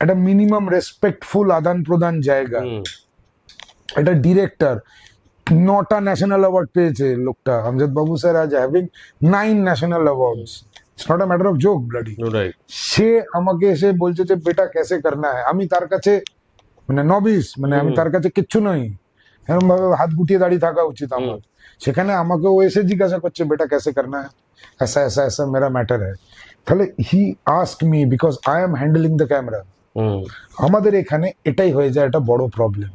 একটা মিনিমাম রেসপেক্টফুল আদান প্রদান জায়গা একটা ডিরেক্টর নটা ন্যাশনাল অ্যাওয়ার্ড পেয়েছে লোকটা আমজাদ বাবু স্যার আজ having nine national awards it's not matter of joke bloody সে আমাকে এসে বলছে যে বেটা কেসে করনা হয় আমি তার কাছে মানে নবিস মানে আমি তার কাছে কিচ্ছু নই এরকম ভাবে হাত গুটিয়ে দাঁড়িয়ে থাকা উচিত আমার সেখানে আমাকে ও এসে জিজ্ঞাসা করছে বেটা কেসে করনা হয় ऐसा ऐसा ऐसा मेरा मैटर है তাহলে he ask me because I am handling the camera আমাদের এখানে এটাই হয়ে যায় একটা বড় প্রবলেম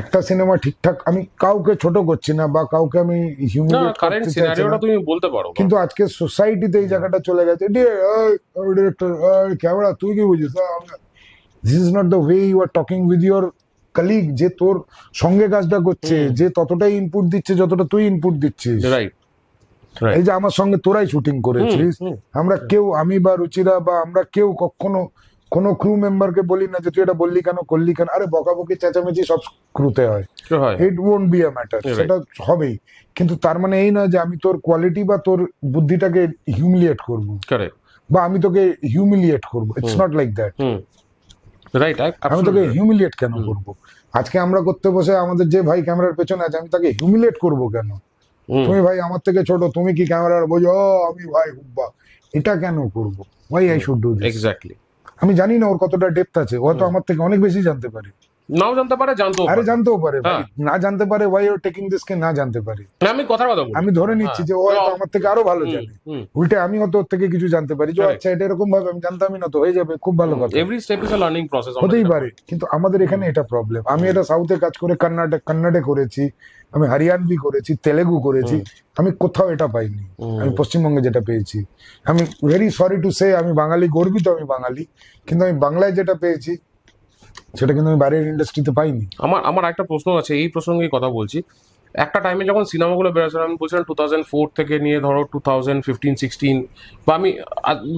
একটা সিনেমা ঠিকঠাক আমি কাউকে ছোট করছি না বা কাউকে আমি তুমি বলতে পারো কিন্তু আজকে সোসাইটিতে এই জায়গাটা চলে গেছে ডিরেক্টর ক্যামেরা তুই কি বুঝিস this is not the way you are talking with your colleague যে তোর সঙ্গে কাজটা করছে যে ততটাই ইনপুট দিচ্ছে যতটা তুই ইনপুট দিচ্ছিস রাইট এই যে আমার সঙ্গে তোরাই শুটিং করেছিস আমরা কেউ আমি বা রুচিরা বা আমরা কেউ কখনো কোনো ক্রু মেম্বারকে বলি না যে তুই এটা বললি কেন করলি কেন আরে বকাবকি চেঁচামেচি সব ক্রুতে হয় it won't be a matter সেটা হবেই কিন্তু তার মানে এই নয় যে আমি তোর কোয়ালিটি বা তোর বুদ্ধিটাকে হিউমিলিয়েট করবো বা আমি তোকে হিউমিলিয়েট করবো it's not like that right আমি তোকে হিউমিলিয়েট কেন করবো আজকে আমরা করতে বসে আমাদের যে ভাই ক্যামেরার পেছনে আছে আমি তাকে হিউমিলিয়েট করবো কেন তুমি ভাই আমার থেকে ছোট তুমি কি ক্যামেরার বোঝো আমি ভাই হুব্বা এটা কেন করবো ভাই আই শুড ডু এক্স্যাক্টলি আমি জানি না ওর কতটা ডেপথ আছে ও তো আমার থেকে অনেক বেশি জানতে পারে নাও জানতে পারে আরে জানতেও পারে হ্যাঁ। না জানতে পারে ওয়াই টেকিং দিস কে না জানতে পারে আমি কথা আমি ধরে নিচ্ছি যে ও হ্যাঁ। আমার থেকে আরো ভালো জানে উল্টে আমি হয়তো ওর থেকে কিছু জানতে পারি যে আচ্ছা এটা এরকম ভাবে আমি জানতামই না তো হয়ে যাবে খুব ভালো কথা
every step is a learning process হতেই পারে
কিন্তু আমাদের এখানে এটা প্রবলেম আমি এটা সাউথে কাজ করে কর্ণাটক কন্নাডে করেছি আমি হরিয়ানবি করেছি তেলেগু করেছি আমি কোথাও এটা পাইনি আমি পশ্চিমবঙ্গে যেটা পেয়েছি আমি ভেরি সরি টু সে আমি বাঙালি গর্বিত আমি বাঙালি কিন্তু আমি বাংলায় যেটা পেয়েছি সেটা কিন্তু আমি বাইরের ইন্ডাস্ট্রিতে পাইনি
আমার আমার একটা প্রশ্ন আছে এই প্রসঙ্গেই কথা বলছি একটা টাইমে যখন সিনেমাগুলো বেরোছিল আমি বলছিলাম টু থাউজেন্ড ফোর থেকে নিয়ে ধরো টু থাউজেন্ড ফিফটিন সিক্সটিন বা আমি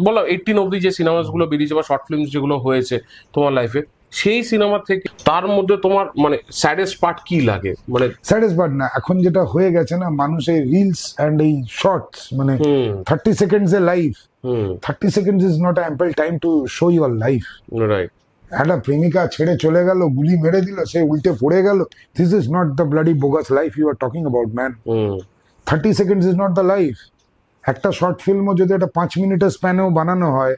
বলো এইটিন অবধি যে সিনেমাসগুলো বেরিয়েছে বা শর্ট ফিল্মস যেগুলো হয়েছে তোমার লাইফে সেই সিনেমা থেকে তার মধ্যে তোমার মানে স্যাডেস্ট
পার্ট কি লাগে মানে স্যাডেস্ট পার্ট না এখন যেটা হয়ে গেছে না মানুষের রিলস অ্যান্ড এই শর্টস মানে thirty seconds a life thirty seconds is not ample time to show your life right একটা প্রেমিকা ছেড়ে চলে গেল গুলি মেরে দিল সে উল্টে পড়ে গেল this is not the bloody bogus life you are talking about man thirty seconds is not the life একটা শর্ট ফিল্মও যদি একটা পাঁচ মিনিটের স্প্যানেও বানানো হয়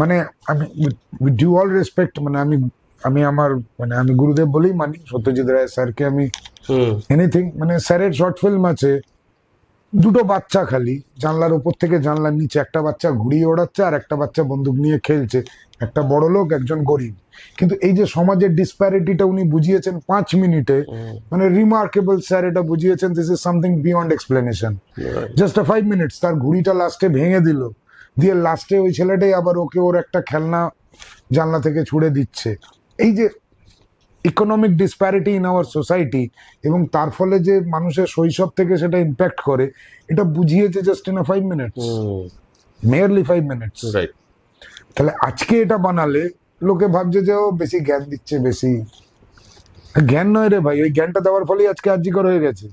মানে আমি উইথ ডিউ অল রেসপেক্ট মানে আমি আমি আমার মানে আমি গুরুদেব বলেই মানি সত্যজিৎ রায় স্যারকে আমি এনিথিং মানে স্যারের শর্ট ফিল্ম আছে দুটো বাচ্চা খালি জানলার ওপর থেকে জানলার নিচে একটা বাচ্চা ঘুরিয়ে ওড়াচ্ছে আর একটা বাচ্চা বন্দুক নিয়ে খেলছে একটা বড় লোক একজন গরিব কিন্তু এই যে সমাজের ডিসপ্যারিটিটা উনি বুঝিয়েছেন পাঁচ মিনিটে মানে রিমার্কেবল স্যার এটা বুঝিয়েছেন this is something beyond explanation just a five minutes তার ঘুড়িটা লাস্টে ভেঙে দিল দিয়ে লাস্টে ওই ছেলেটাই আবার ওকে ওর একটা খেলনা জানলা থেকে ছুড়ে দিচ্ছে এই যে economic disparity in our society এবং তার ফলে যে মানুষের শৈশব থেকে সেটা ইম্প্যাক্ট করে এটা বুঝিয়েছে just in five minutes merely five minutes তাহলে আজকে এটা বানালে লোকে ভাবছে যে ও বেশি জ্ঞান দিচ্ছে বেশি জ্ঞান নয় রে ভাই ওই জ্ঞানটা দেওয়ার ফলেই আজকে আজিকর হয়ে গেছে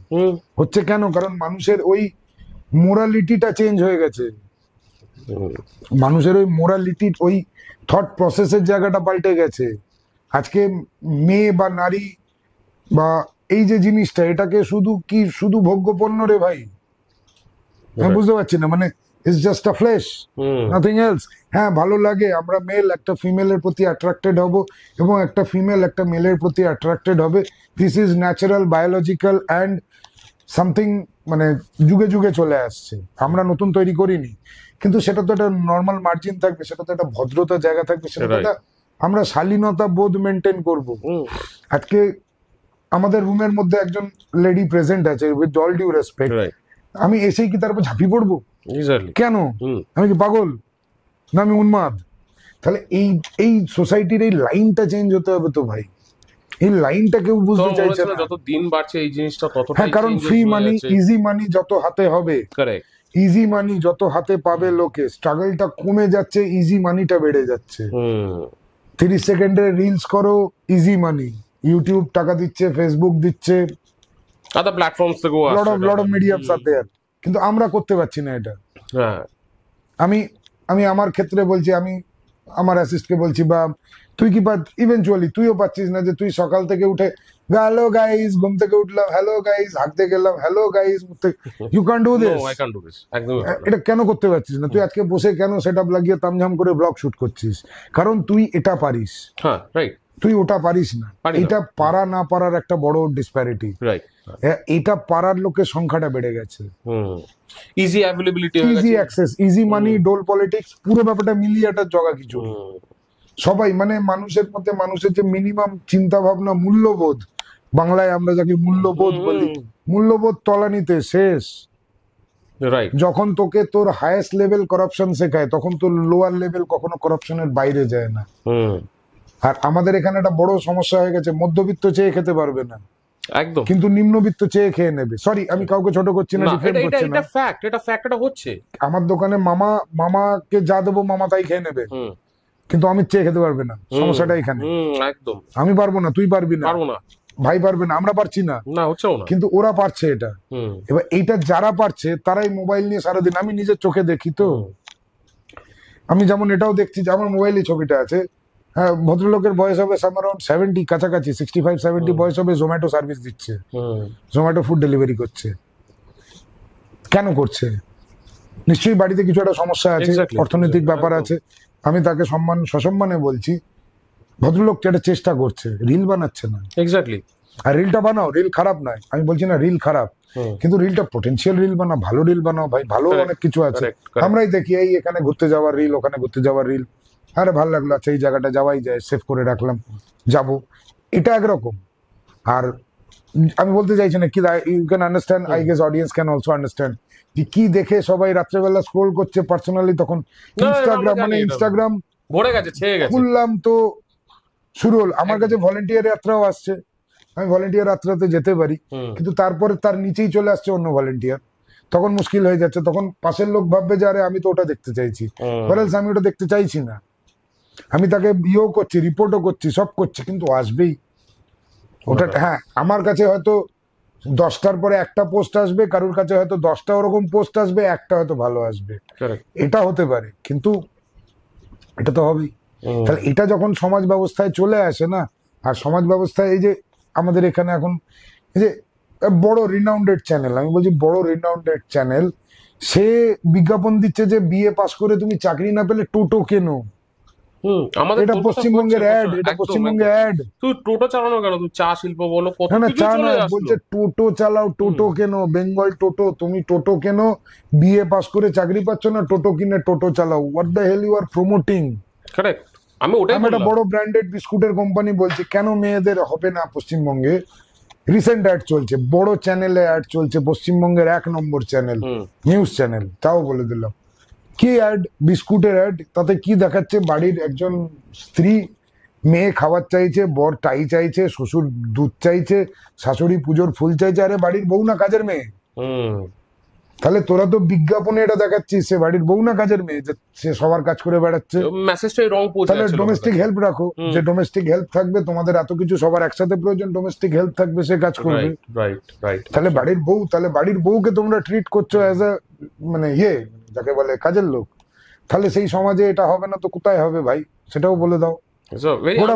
হচ্ছে কেন কারণ মানুষের ওই মোরালিটিটা চেঞ্জ হয়ে গেছে মানুষের ওই মোরালিটি ওই থট প্রসেসের জায়গাটা পাল্টে গেছে আজকে মেয়ে বা নারী বা এই যে জিনিসটা এটাকে শুধু কি শুধু ভোগ্য পণ্য রে ভাই হ্যাঁ বুঝতে পারছি না মানে is just a flesh nothing else হ্যাঁ ভালো লাগে আমরা মেল একটা ফিমেলের প্রতি অ্যাট্রাক্টেড হব এবং একটা ফিমেল একটা মেলের প্রতি অ্যাট্রাক্টেড হবে this is natural biological and something মানে যুগে যুগে চলে আসছে আমরা নতুন তৈরি করিনি কিন্তু সেটা তো একটা নর্মাল মার্জিন থাকবে সেটা তো একটা ভদ্রতা জায়গা থাকবে সেটা তো একটা আমরা শালীনতা বোধ মেনটেন করব আজকে আমাদের রুমের মধ্যে একজন লেডি প্রেজেন্ট আছে উইথ অল ডিউ রেসপেক্ট আমি এসেই কি তার উপর ঝাঁপিয়ে পড়বো কেন আমি কি পাগল না আমি উন্মাদ তাহলে এই এই সোসাইটির এই লাইনটা চেঞ্জ হতে হবে তো ভাই এই লাইনটা কেউ বুঝতে চাইছে না
যত দিন বাড়ছে এই জিনিসটা তত হ্যাঁ কারণ ফ্রি মানি ইজি
মানি যত হাতে হবে ইজি মানি যত হাতে পাবে লোকে স্ট্রাগলটা কমে যাচ্ছে ইজি মানিটা বেড়ে যাচ্ছে তিরিশ সেকেন্ডে রিলস করো ইজি মানি ইউটিউব টাকা দিচ্ছে ফেসবুক দিচ্ছে
আদার প্ল্যাটফর্মস থেকেও লট অফ লট অফ আর
দেয়ার কিন্তু আমরা করতে পারছি না এটা হ্যাঁ আমি আমি আমার ক্ষেত্রে বলছি আমি আমার অ্যাসিস্টকে বলছি বা তুই কি ইভেনচুয়ালি তুইও পাচ্ছিস না যে তুই সকাল থেকে উঠে হ্যালো গাইস ঘুম থেকে উঠলাম হ্যালো গাইস হাঁটতে গেলাম hello guys you can do this এটা কেন করতে পারছিস না তুই আজকে বসে কেন সেট আপ লাগিয়ে তামঝাম করে ব্লগ শুট করছিস কারণ তুই এটা পারিস হ্যাঁ, তুই ওটা পারিস না এটা পারা না পারার একটা বড় ডিসপ্যারিটি এটা পারার লোকের সংখ্যাটা বেড়ে গেছে easy availability easy access easy money dole politics পুরো ব্যাপারটা মিলিয়ে একটা জগা কিছু সবাই মানে মানুষের মধ্যে মানুষের যে মিনিমাম চিন্তা ভাবনা মূল্যবোধ বাংলায় আমরা যাকে মূল্যবোধ বলি মূল্যবোধ তলানিতে শেষ যখন তোকে তোর হায়েস্ট লেভেল করাপশন শেখায় তখন তোর লোয়ার লেভেল কখনো করাপশনের বাইরে যায় না আর আমাদের এখানে একটা বড় সমস্যা হয়ে গেছে মধ্যবিত্ত চেয়ে খেতে পারবে না একদম কিন্তু নিম্নবিত্ত চেয়ে খেয়ে নেবে সরি আমি কাউকে ছোট করছি না করছি না এটা
ফ্যাক্ট এটা ফ্যাক্ট
এটা হচ্ছে আমার দোকানে মামা মামাকে যা দেবো মামা তাই খেয়ে নেবে কিন্তু আমি চেয়ে খেতে পারবে না সমস্যাটা এখানে একদম আমি পারবো না তুই পারবি না পারবো না ভাই পারবে না আমরা পারছি না কিন্তু ওরা পারছে এটা এবার এটা যারা পারছে তারাই মোবাইল নিয়ে সারাদিন আমি নিজের চোখে দেখি তো আমি যেমন এটাও দেখছি যে আমার মোবাইলে ছবিটা আছে হ্যাঁ ভদ্রলোকের বয়স হবে সামারাউন্ড সেভেন্টি কাছাকাছি সিক্সটি ফাইভ সেভেন্টি বয়স হবে জোম্যাটো সার্ভিস দিচ্ছে জোম্যাটো ফুড ডেলিভারি করছে কেন করছে নিশ্চয়ই বাড়িতে কিছু একটা সমস্যা আছে অর্থনৈতিক ব্যাপার আছে আমি তাকে সম্মান সসম্মানে বলছি ভদ্রলোকটা একটা চেষ্টা করছে রিল বানাচ্ছে না এক্স্যাক্টলি আর রিলটা বানাও রিল খারাপ নয় আমি বলছি না রিল খারাপ কিন্তু রিলটা পোটেন্সিয়াল রিল বানাও ভালো রিল বানাও ভাই ভালো অনেক কিছু আছে আমরাই দেখি এই এখানে ঘুরতে যাওয়ার রিল ওখানে ঘুরতে যাওয়ার রিল আরে ভালো লাগলো আচ্ছা এই জায়গাটা যাওয়াই যায় সেভ করে রাখলাম যাব এটা একরকম আর আমি বলতে চাইছি না কি you can understand I guess audience can also understand যে কি দেখে সবাই রাত্রেবেলা স্ক্রোল করছে পার্সোনালি তখন ইনস্টাগ্রাম মানে ইনস্টাগ্রাম ভরে গেছে খুললাম তো শুরু হলো আমার কাছে ভলেন্টিয়ার যাত্রাও আসছে আমি ভলেন্টিয়ার যাত্রাতে যেতে পারি কিন্তু তারপরে তার নিচেই চলে আসছে অন্য ভলেন্টিয়ার তখন মুশকিল হয়ে যাচ্ছে তখন পাশের লোক ভাববে যে আরে আমি তো ওটা দেখতে চাইছি বরেলস আমি ওটা দেখতে চাইছি না আমি তাকে ইয়েও করছি রিপোর্টও করছি সব করছি কিন্তু আসবেই ওটা হ্যাঁ আমার কাছে হয়তো দশটার পরে একটা পোস্ট আসবে কারোর কাছে হয়তো দশটা ওরকম পোস্ট আসবে একটা হয়তো ভালো আসবে এটা হতে পারে কিন্তু এটা তো হবেই তাহলে এটা যখন সমাজ ব্যবস্থায় চলে আসে না আর সমাজ ব্যবস্থায় এই যে আমাদের এখানে এখন এই যে বড় রিনাউন্ডেড চ্যানেল আমি বলছি বড় রিনাউন্ডেড চ্যানেল সে বিজ্ঞাপন দিচ্ছে যে বিএ পাশ করে তুমি চাকরি না পেলে টোটো কেনো
এটা পশ্চিমবঙ্গের অ্যাড এটা পশ্চিমবঙ্গের অ্যাড তুই টোটো চালানো কেন তুই চা শিল্প বলো কত না চা না বলছে
টোটো চালাও টোটো কেনো বেঙ্গল টোটো তুমি টোটো কেন বিএ পাস করে চাকরি পাচ্ছ না টোটো কিনে টোটো চালাও what the hell you are promoting correct আমি ওটাই একটা বড় ব্র্যান্ডেড বিস্কুটের কোম্পানি বলছি কেন মেয়েদের হবে না পশ্চিমবঙ্গে রিসেন্ট অ্যাড চলছে বড় চ্যানেলে অ্যাড চলছে পশ্চিমবঙ্গের এক নম্বর চ্যানেল নিউজ চ্যানেল তাও বলে দিলাম কি অ্যাড বিস্কুটের অ্যাড তাতে কি দেখাচ্ছে বাড়ির একজন স্ত্রী মেয়ে খাবার চাইছে বর টাই চাইছে শ্বশুর দুধ চাইছে শাশুড়ি পুজোর ফুল চাইছে আরে বাড়ির বউ না কাজের মেয়ে তাহলে তোরা তো বিজ্ঞাপনে এটা দেখাচ্ছিস সে বাড়ির বউ না কাজের মেয়ে যে সে সবার কাজ করে বেড়াচ্ছে
তাহলে ডোমেস্টিক
হেল্প রাখো যে ডোমেস্টিক হেল্প থাকবে তোমাদের এত কিছু সবার একসাথে প্রয়োজন ডোমেস্টিক হেল্প থাকবে সে কাজ করবে তাহলে বাড়ির বউ তাহলে বাড়ির বউকে তোমরা ট্রিট করছো অ্যাজ আ মানে ইয়ে যাকে বলে কাজের লোক তাহলে সেই সমাজে এটা হবে না তো কোথায় হবে ভাই সেটাও বলে দাও
হ্যাঁ,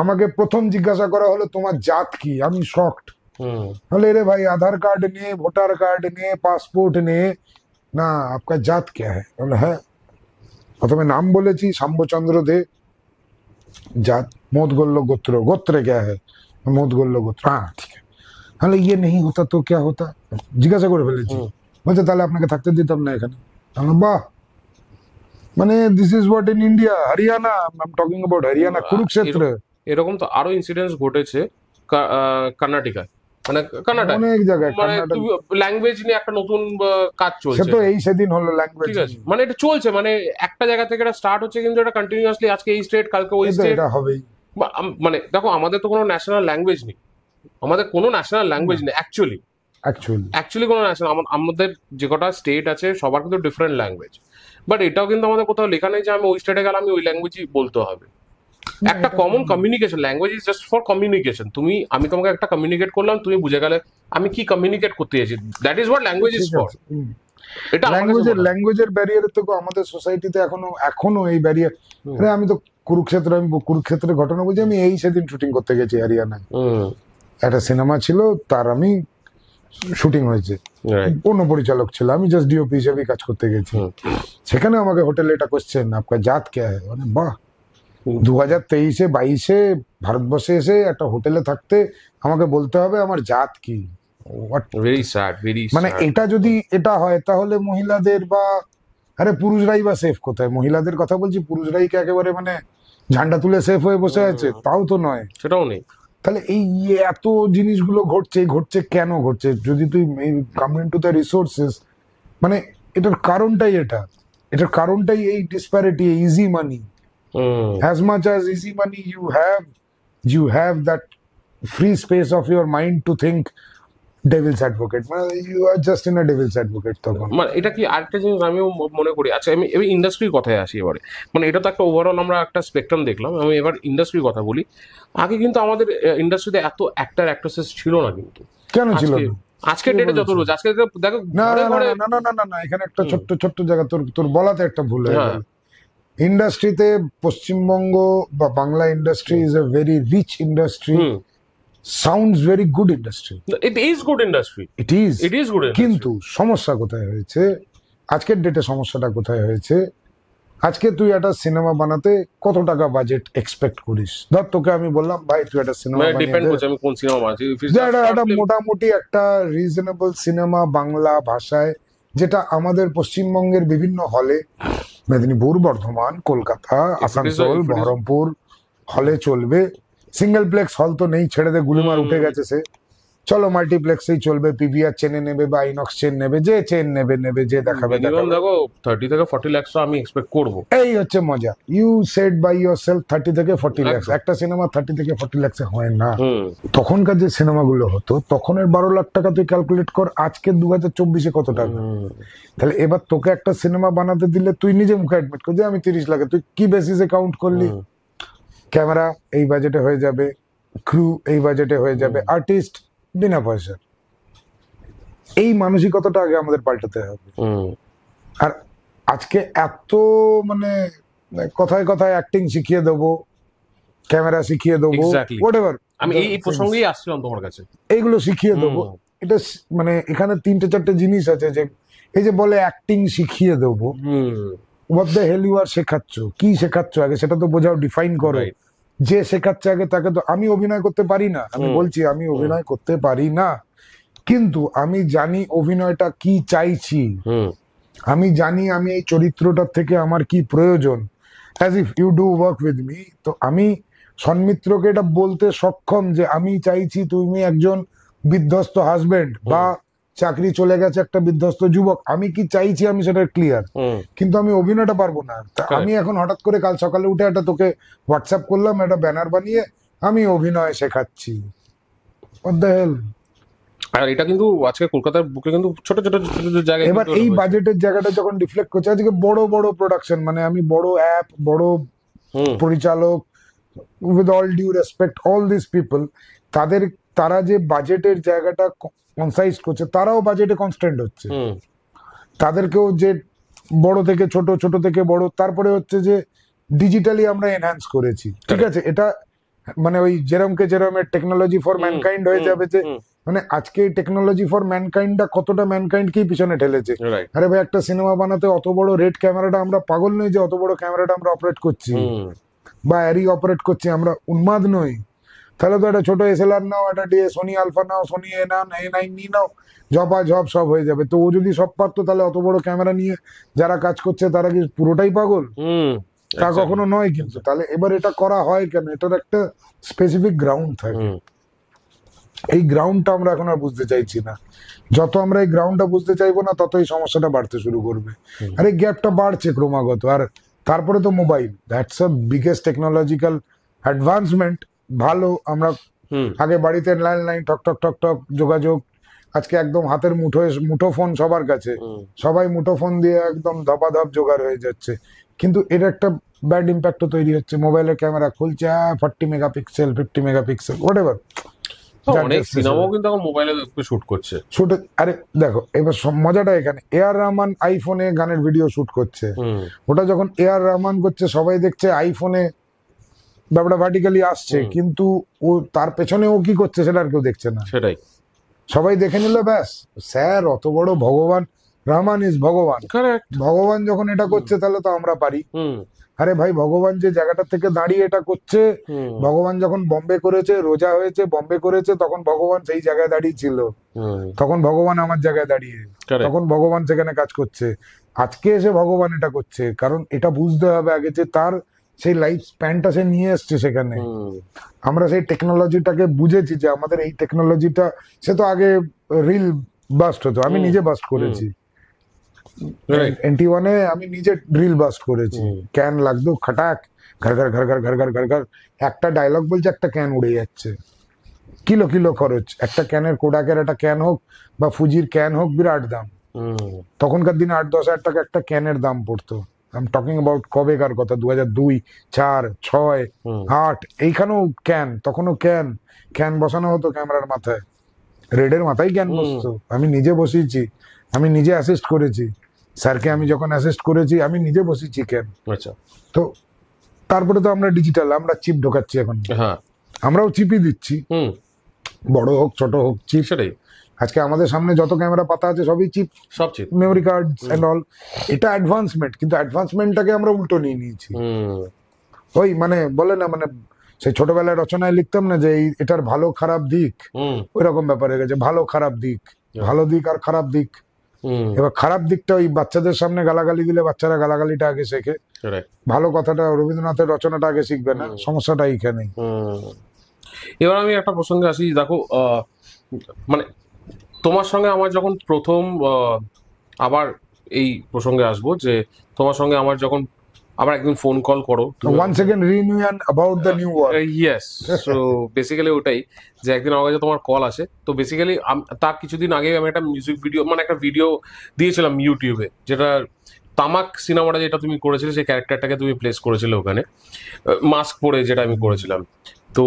আমাকে প্রথম জিজ্ঞাসা করা হলো তোমার জাত কি আমি শকড হলে রে ভাই আধার কার্ড নিয়ে ভোটার কার্ড নিয়ে পাসপোর্ট নিয়ে না আপনার জাত কে হ্যাঁ প্রথমে নাম বলেছি শাম্বচন্দ্র দে জাত মোদ গোল্ল গোত্র গোত্রে কে হ্যাঁ মোদ গোল্ল গোত্র হ্যাঁ ঠিক তাহলে ইয়ে নেই হতা তো কে হতা জিজ্ঞাসা করে ফেলেছি বলছে তাহলে আপনাকে থাকতে দিতাম না এখানে বাহ মানে this is what in India Haryana I am talking about Haryana Kurukshetra
এরকম তো আরো ইনসিডেন্স ঘটেছে কর্ণাটকায় মানে
কর্ণাটক অনেক জায়গায় কর্ণাটক মানে
ল্যাঙ্গুয়েজ নিয়ে একটা নতুন কাজ চলছে তো এই সেদিন হলো ল্যাঙ্গুয়েজ ঠিক আছে মানে এটা চলছে মানে একটা জায়গা থেকে এটা স্টার্ট হচ্ছে কিন্তু এটা কন্টিনিউয়াসলি আজকে এই স্টেট কালকে ওই স্টেট এটা হবেই মানে দেখো আমাদের তো কোনো ন্যাশনাল ল্যাঙ্গুয়েজ নেই আমাদের কোনো ন্যাশনাল ল্যাঙ্গুয়েজ নেই অ্যাকচুয়ালি অ্যাকচুয়ালি কোনো ন্যাশনাল আমাদের যে কটা স্টেট আছে সবার কিন্তু ডিফারেন্ট ল্যাঙ্গুয়েজ বাট এটাও কিন্তু আমাদের কোথাও লেখা নেই যে আমি ওই স্টেটে গেলে আমি ওই ল্যাঙ্গুয়েজই বলতে হবে একটা common communication language is just for communication তুমি আমি তোমাকে একটা কমিউনিকেট করলাম তুমি বুঝে গেলে আমি কি কমিউনিকেট করতে চাইছি that is what language is for
এটা ল্যাঙ্গুয়েজের ল্যাঙ্গুয়েজের ব্যারিয়ারের আমাদের সোসাইটিতে এখনো এখনো এই ব্যারিয়ার আমি তো কুরুক্ষেত্রে আমি কুরুক্ষেত্রের ঘটনা বলছি আমি এই সেদিন শুটিং করতে গেছি হরিয়ানায় একটা সিনেমা ছিল তার আমি শুটিং হয়েছে অন্য পরিচালক ছিল আমি জাস্ট ডিওপি হিসেবে কাজ করতে গেছি সেখানে আমাকে হোটেলে এটা কোশ্চেন আপনার জাত কে মানে বাহ দু হাজার তেইশে বাইশে ভারতবর্ষে এসে একটা হোটেলে থাকতে আমাকে বলতে হবে আমার জাত কি মানে এটা যদি এটা হয় তাহলে মহিলাদের বা আরে পুরুষরাই বা সেফ কোথায় মহিলাদের কথা বলছি পুরুষরাই কে একেবারে মানে ঝান্ডা তুলে সেফ হয়ে বসে আছে তাও তো নয় সেটাও নেই ফলে এই এত জিনিসগুলো ঘটছে ঘটছে কেন ঘটছে যদি তুমি কমেন্ট টু দা রিসোর্সেস মানে এটার কারণটাই এটা এটার কারণটাই এই disparity easy money
hmm as
much as easy money you have you have that free space of your mind to think devil's advocate মানে you are just in a devil's advocate তখন
মানে এটা কি আরেকটা জিনিস আমিও মনে করি আচ্ছা আমি এবার ইন্ডাস্ট্রির কথায় আসি এবারে মানে এটা তো একটা ওভারঅল আমরা একটা স্পেকট্রাম দেখলাম আমি এবার ইন্ডাস্ট্রির কথা বলি আগে কিন্তু আমাদের ইন্ডাস্ট্রিতে এত অ্যাক্টার অ্যাক্ট্রেসেস ছিল না কিন্তু কেন ছিল আজকের ডেটে যত রোজ আজকে দেখো না না
না না না না এখানে একটা ছোট্ট ছোট্ট জায়গা তোর তোর বলাতে একটা ভুল হয়ে ইন্ডাস্ট্রিতে হ্যাঁ। পশ্চিমবঙ্গ বা Bangla industry is a very rich industry sounds very good industry
it is good industry it is it
is good কিন্তু সমস্যা কোথায় হয়েছে আজকের ডেটে সমস্যাটা কোথায় হয়েছে আজকে তুই একটা সিনেমা বানাতে কত টাকা বাজেট এক্সপেক্ট করিস ধর তোকে আমি বললাম ভাই তুই একটা সিনেমা মানে ডিপেন্ড করছে
আমি কোন সিনেমা বানাচ্ছি একটা
মোটামুটি একটা রিজনেবল সিনেমা বাংলা ভাষায় যেটা আমাদের পশ্চিমবঙ্গের বিভিন্ন হলে মেদিনীপুর বর্ধমান কলকাতা আসানসোল বহরমপুর হলে চলবে সিঙ্গেল প্লেক্স হল তো নেই ছেড়ে দে গুলিমার উঠে গেছে সে চলো মাল্টিপ্লেক্সেই চলবে পিভিআর চেনে নেবে বা আইনক্স চেন নেবে যে চেন নেবে নেবে যে দেখাবে দেখো
থার্টি থেকে ফর্টি লাখ আমি এক্সপেক্ট করবো
এই হচ্ছে মজা you said by yourself thirty থেকে ফর্টি ল্যাক্স একটা সিনেমা থার্টি থেকে ফর্টি ল্যাক্সে হয় না তখনকার যে সিনেমাগুলো হতো তখনের বারো লাখ টাকা তুই ক্যালকুলেট কর আজকে দু হাজার চব্বিশে কত টাকা তাহলে এবার তোকে একটা সিনেমা বানাতে দিলে তুই নিজে মুখে অ্যাডমিট কর যে আমি তিরিশ লাখে তুই কি বেসিসে কাউন্ট করলি ক্যামেরা এই বাজেটে হয়ে যাবে ক্রু এই বাজেটে হয়ে যাবে আর্টিস্ট বিনা পয়সার এই মানসিকতাটা আগে আমাদের পাল্টাতে হবে আর আজকে এত মানে কথায় কথায় অ্যাক্টিং শিখিয়ে দেবো ক্যামেরা শিখিয়ে দেবো হোয়াট আমি এই প্রসঙ্গেই
আসছিলাম তোমার কাছে
এইগুলো শিখিয়ে দেবো এটা মানে এখানে তিনটে চারটে জিনিস আছে যে এই যে বলে অ্যাক্টিং শিখিয়ে দেবো what the hell you are শেখাচ্ছ কি শেখাচ্ছ আগে সেটা তো বোঝাও ডিফাইন করো যে শেখাচ্ছে আগে তাকে তো আমি অভিনয় করতে পারি না আমি বলছি আমি অভিনয় করতে পারি না কিন্তু আমি জানি অভিনয়টা কি চাইছি আমি জানি আমি এই চরিত্রটার থেকে আমার কি প্রয়োজন as if you do work with me তো আমি সন্মিত্রকে এটা বলতে সক্ষম যে আমি চাইছি তুমি একজন বিধ্বস্ত হাজবেন্ড বা চাকরি চলে গেছে একটা বিধ্বস্ত যুবক আমি কি চাইছি আমি সেটা ক্লিয়ার কিন্তু আমি অভিনয়টা পারবো না আমি এখন হঠাৎ করে কাল সকালে উঠে একটা তোকে হোয়াটসঅ্যাপ করলাম একটা ব্যানার বানিয়ে আমি অভিনয় শেখাচ্ছি
আর এটা কিন্তু আজকে কলকাতার বুকে কিন্তু ছোট ছোট ছোট এবার এই
বাজেটের জায়গাটা যখন রিফ্লেক্ট করছে আজকে বড় বড় প্রোডাকশন মানে আমি বড় অ্যাপ বড় পরিচালক with all due respect all this people তাদের তারা যে বাজেটের জায়গাটা কনসাইজ করছে তারাও বাজেটে কনস্ট্যান্ট হচ্ছে তাদেরকেও যে বড় থেকে ছোট ছোট থেকে বড় তারপরে হচ্ছে যে ডিজিটালি আমরা এনহ্যান্স করেছি ঠিক আছে এটা মানে ওই জেরমকে জেরমের টেকনোলজি ফর ম্যানকাইন্ড হয়ে যাবে যে মানে আজকে এই টেকনোলজি ফর ম্যানকাইন্ডটা কতটা কি পিছনে ঠেলেছে আরে ভাই একটা সিনেমা বানাতে অত বড় রেড ক্যামেরাটা আমরা পাগল নই যে অত বড় ক্যামেরাটা আমরা অপারেট করছি বা অ্যারি অপারেট করছি আমরা উন্মাদ নই তাহলে তো একটা ছোট এসএলআর নাও একটা ডিএ সোনি আলফা নাও সোনি এ নাও এ নাইন নি নাও জপা ঝপ সব হয়ে যাবে তো ও যদি সব পারতো তাহলে অত বড় ক্যামেরা নিয়ে যারা কাজ করছে তারা কি পুরোটাই পাগল তা কখনো নয় কিন্তু তাহলে এবার এটা করা হয় কেন এটার একটা স্পেসিফিক গ্রাউন্ড থাকে এই গ্রাউন্ডটা আমরা এখন আর বুঝতে চাইছি না যত আমরা এই গ্রাউন্ডটা বুঝতে চাইবো না তত এই সমস্যাটা বাড়তে শুরু করবে আর এই গ্যাপটা বাড়ছে ক্রমাগত আর তারপরে তো mobile that's a biggest technological advancement ভালো আমরা আগে বাড়িতে লাইন লাইন টক টক টক টক যোগাযোগ আজকে একদম হাতের মুঠোয় মুঠো ফোন সবার কাছে সবাই মুঠো ফোন দিয়ে একদম ধপ জোগাড় হয়ে যাচ্ছে কিন্তু এর একটা ব্যাড ইম্প্যাক্টও তৈরি হচ্ছে মোবাইলের ক্যামেরা খুলছে forty megapixel fifty megapixel whatever
অনেক কিন্তু
শুট আরে দেখো এবার মজাটা এখানে এ আর রহমান আইফোনে গানের ভিডিও শুট করছে ওটা যখন এ আর রহমান করছে সবাই দেখছে আইফোনে ব্যাপারটা ভার্টিক্যালি আসছে কিন্তু ও তার পেছনে ও কি করছে সেটা আর কেউ দেখছে না সেটাই সবাই দেখে নিল ব্যাস স্যার অত বড় ভগবান রামান ইজ ভগবান ভগবান যখন এটা করছে তাহলে তো আমরা পারি আরে ভাই ভগবান যে জায়গাটা থেকে দাঁড়িয়ে এটা করছে ভগবান যখন বম্বে করেছে রোজা হয়েছে বম্বে করেছে তখন ভগবান সেই জায়গায় দাঁড়িয়ে ছিল তখন ভগবান আমার জায়গায় দাঁড়িয়ে তখন ভগবান সেখানে কাজ করছে আজকে এসে ভগবান এটা করছে কারণ এটা বুঝতে হবে আগে যে তার সেই লাইফ স্প্যানটা সে নিয়ে এসছে সেখানে আমরা সেই টেকনোলজিটাকে বুঝেছি যে আমাদের এই টেকনোলজিটা সে তো আগে রিল বাস্ট হতো আমি নিজে বাস্ট করেছি এনটি ওয়ানে আমি নিজে ড্রিল বাস্ট করেছি ক্যান লাগতো খাটাক ঘর ঘর ঘর ঘর ঘর ঘর ঘর ঘর একটা ডায়লগ বলছে একটা ক্যান উড়ে যাচ্ছে কিলো কিলো খরচ একটা ক্যানের কোডাকের একটা ক্যান হোক বা ফুজির ক্যান হোক বিরাট দাম তখনকার দিনে আট দশ হাজার টাকা একটা ক্যানের দাম পড়তো আম টকিং অ্যাবাউট কবেকার কথা দু হাজার দুই চার ছয় আট এইখানেও ক্যান তখনও ক্যান ক্যান বসানো হতো ক্যামেরার মাথায় রেডের মাথায় ক্যান বসতো আমি নিজে বসিয়েছি আমি নিজে অ্যাসিস্ট করেছি স্যারকে আমি যখন অ্যাসিস্ট করেছি আমি নিজে বসিয়েছি ক্যান আচ্ছা তো তারপরে তো আমরা ডিজিটাল আমরা চিপ ঢোকাচ্ছি এখন হ্যাঁ। আমরাও চিপই দিচ্ছি বড় হোক ছোট হোক চিপ সেটাই আজকে আমাদের সামনে যত ক্যামেরা পাতা আছে সবই চিপ সব chip memory card and all এটা অ্যাডভান্সমেন্ট কিন্তু অ্যাডভান্সমেন্টটাকে আমরা উল্টো নিয়ে নিয়েছি ওই মানে বলে না মানে সেই ছোটবেলায় রচনায় লিখতাম না যে এটার ভালো খারাপ দিক ওই রকম ব্যাপার হয়ে গেছে ভালো খারাপ দিক ভালো দিক আর খারাপ দিক এবার খারাপ দিকটা ওই বাচ্চাদের সামনে গালাগালি দিলে বাচ্চারা গালাগালিটা আগে শেখে ভালো কথাটা রবীন্দ্রনাথের রচনাটা আগে শিখবে না সমস্যাটা এইখানে
এবার আমি একটা প্রসঙ্গে আসি দেখো মানে তোমার সঙ্গে আমার যখন প্রথম আবার এই প্রসঙ্গে আসবো যে তোমার সঙ্গে আমার যখন আবার একদিন ফোন কল করো one
second about the new
world yes so basically ওটাই যে একদিন আমার কাছে তোমার কল আসে তো বেসিক্যালি তার কিছুদিন আগে আমি একটা মিউজিক ভিডিও মানে একটা ভিডিও দিয়েছিলাম ইউটিউবে যেটা তামাক সিনেমাটা যেটা তুমি করেছিলে সেই ক্যারেক্টারটাকে তুমি প্লেস করেছিলে ওখানে মাস্ক পরে যেটা আমি করেছিলাম তো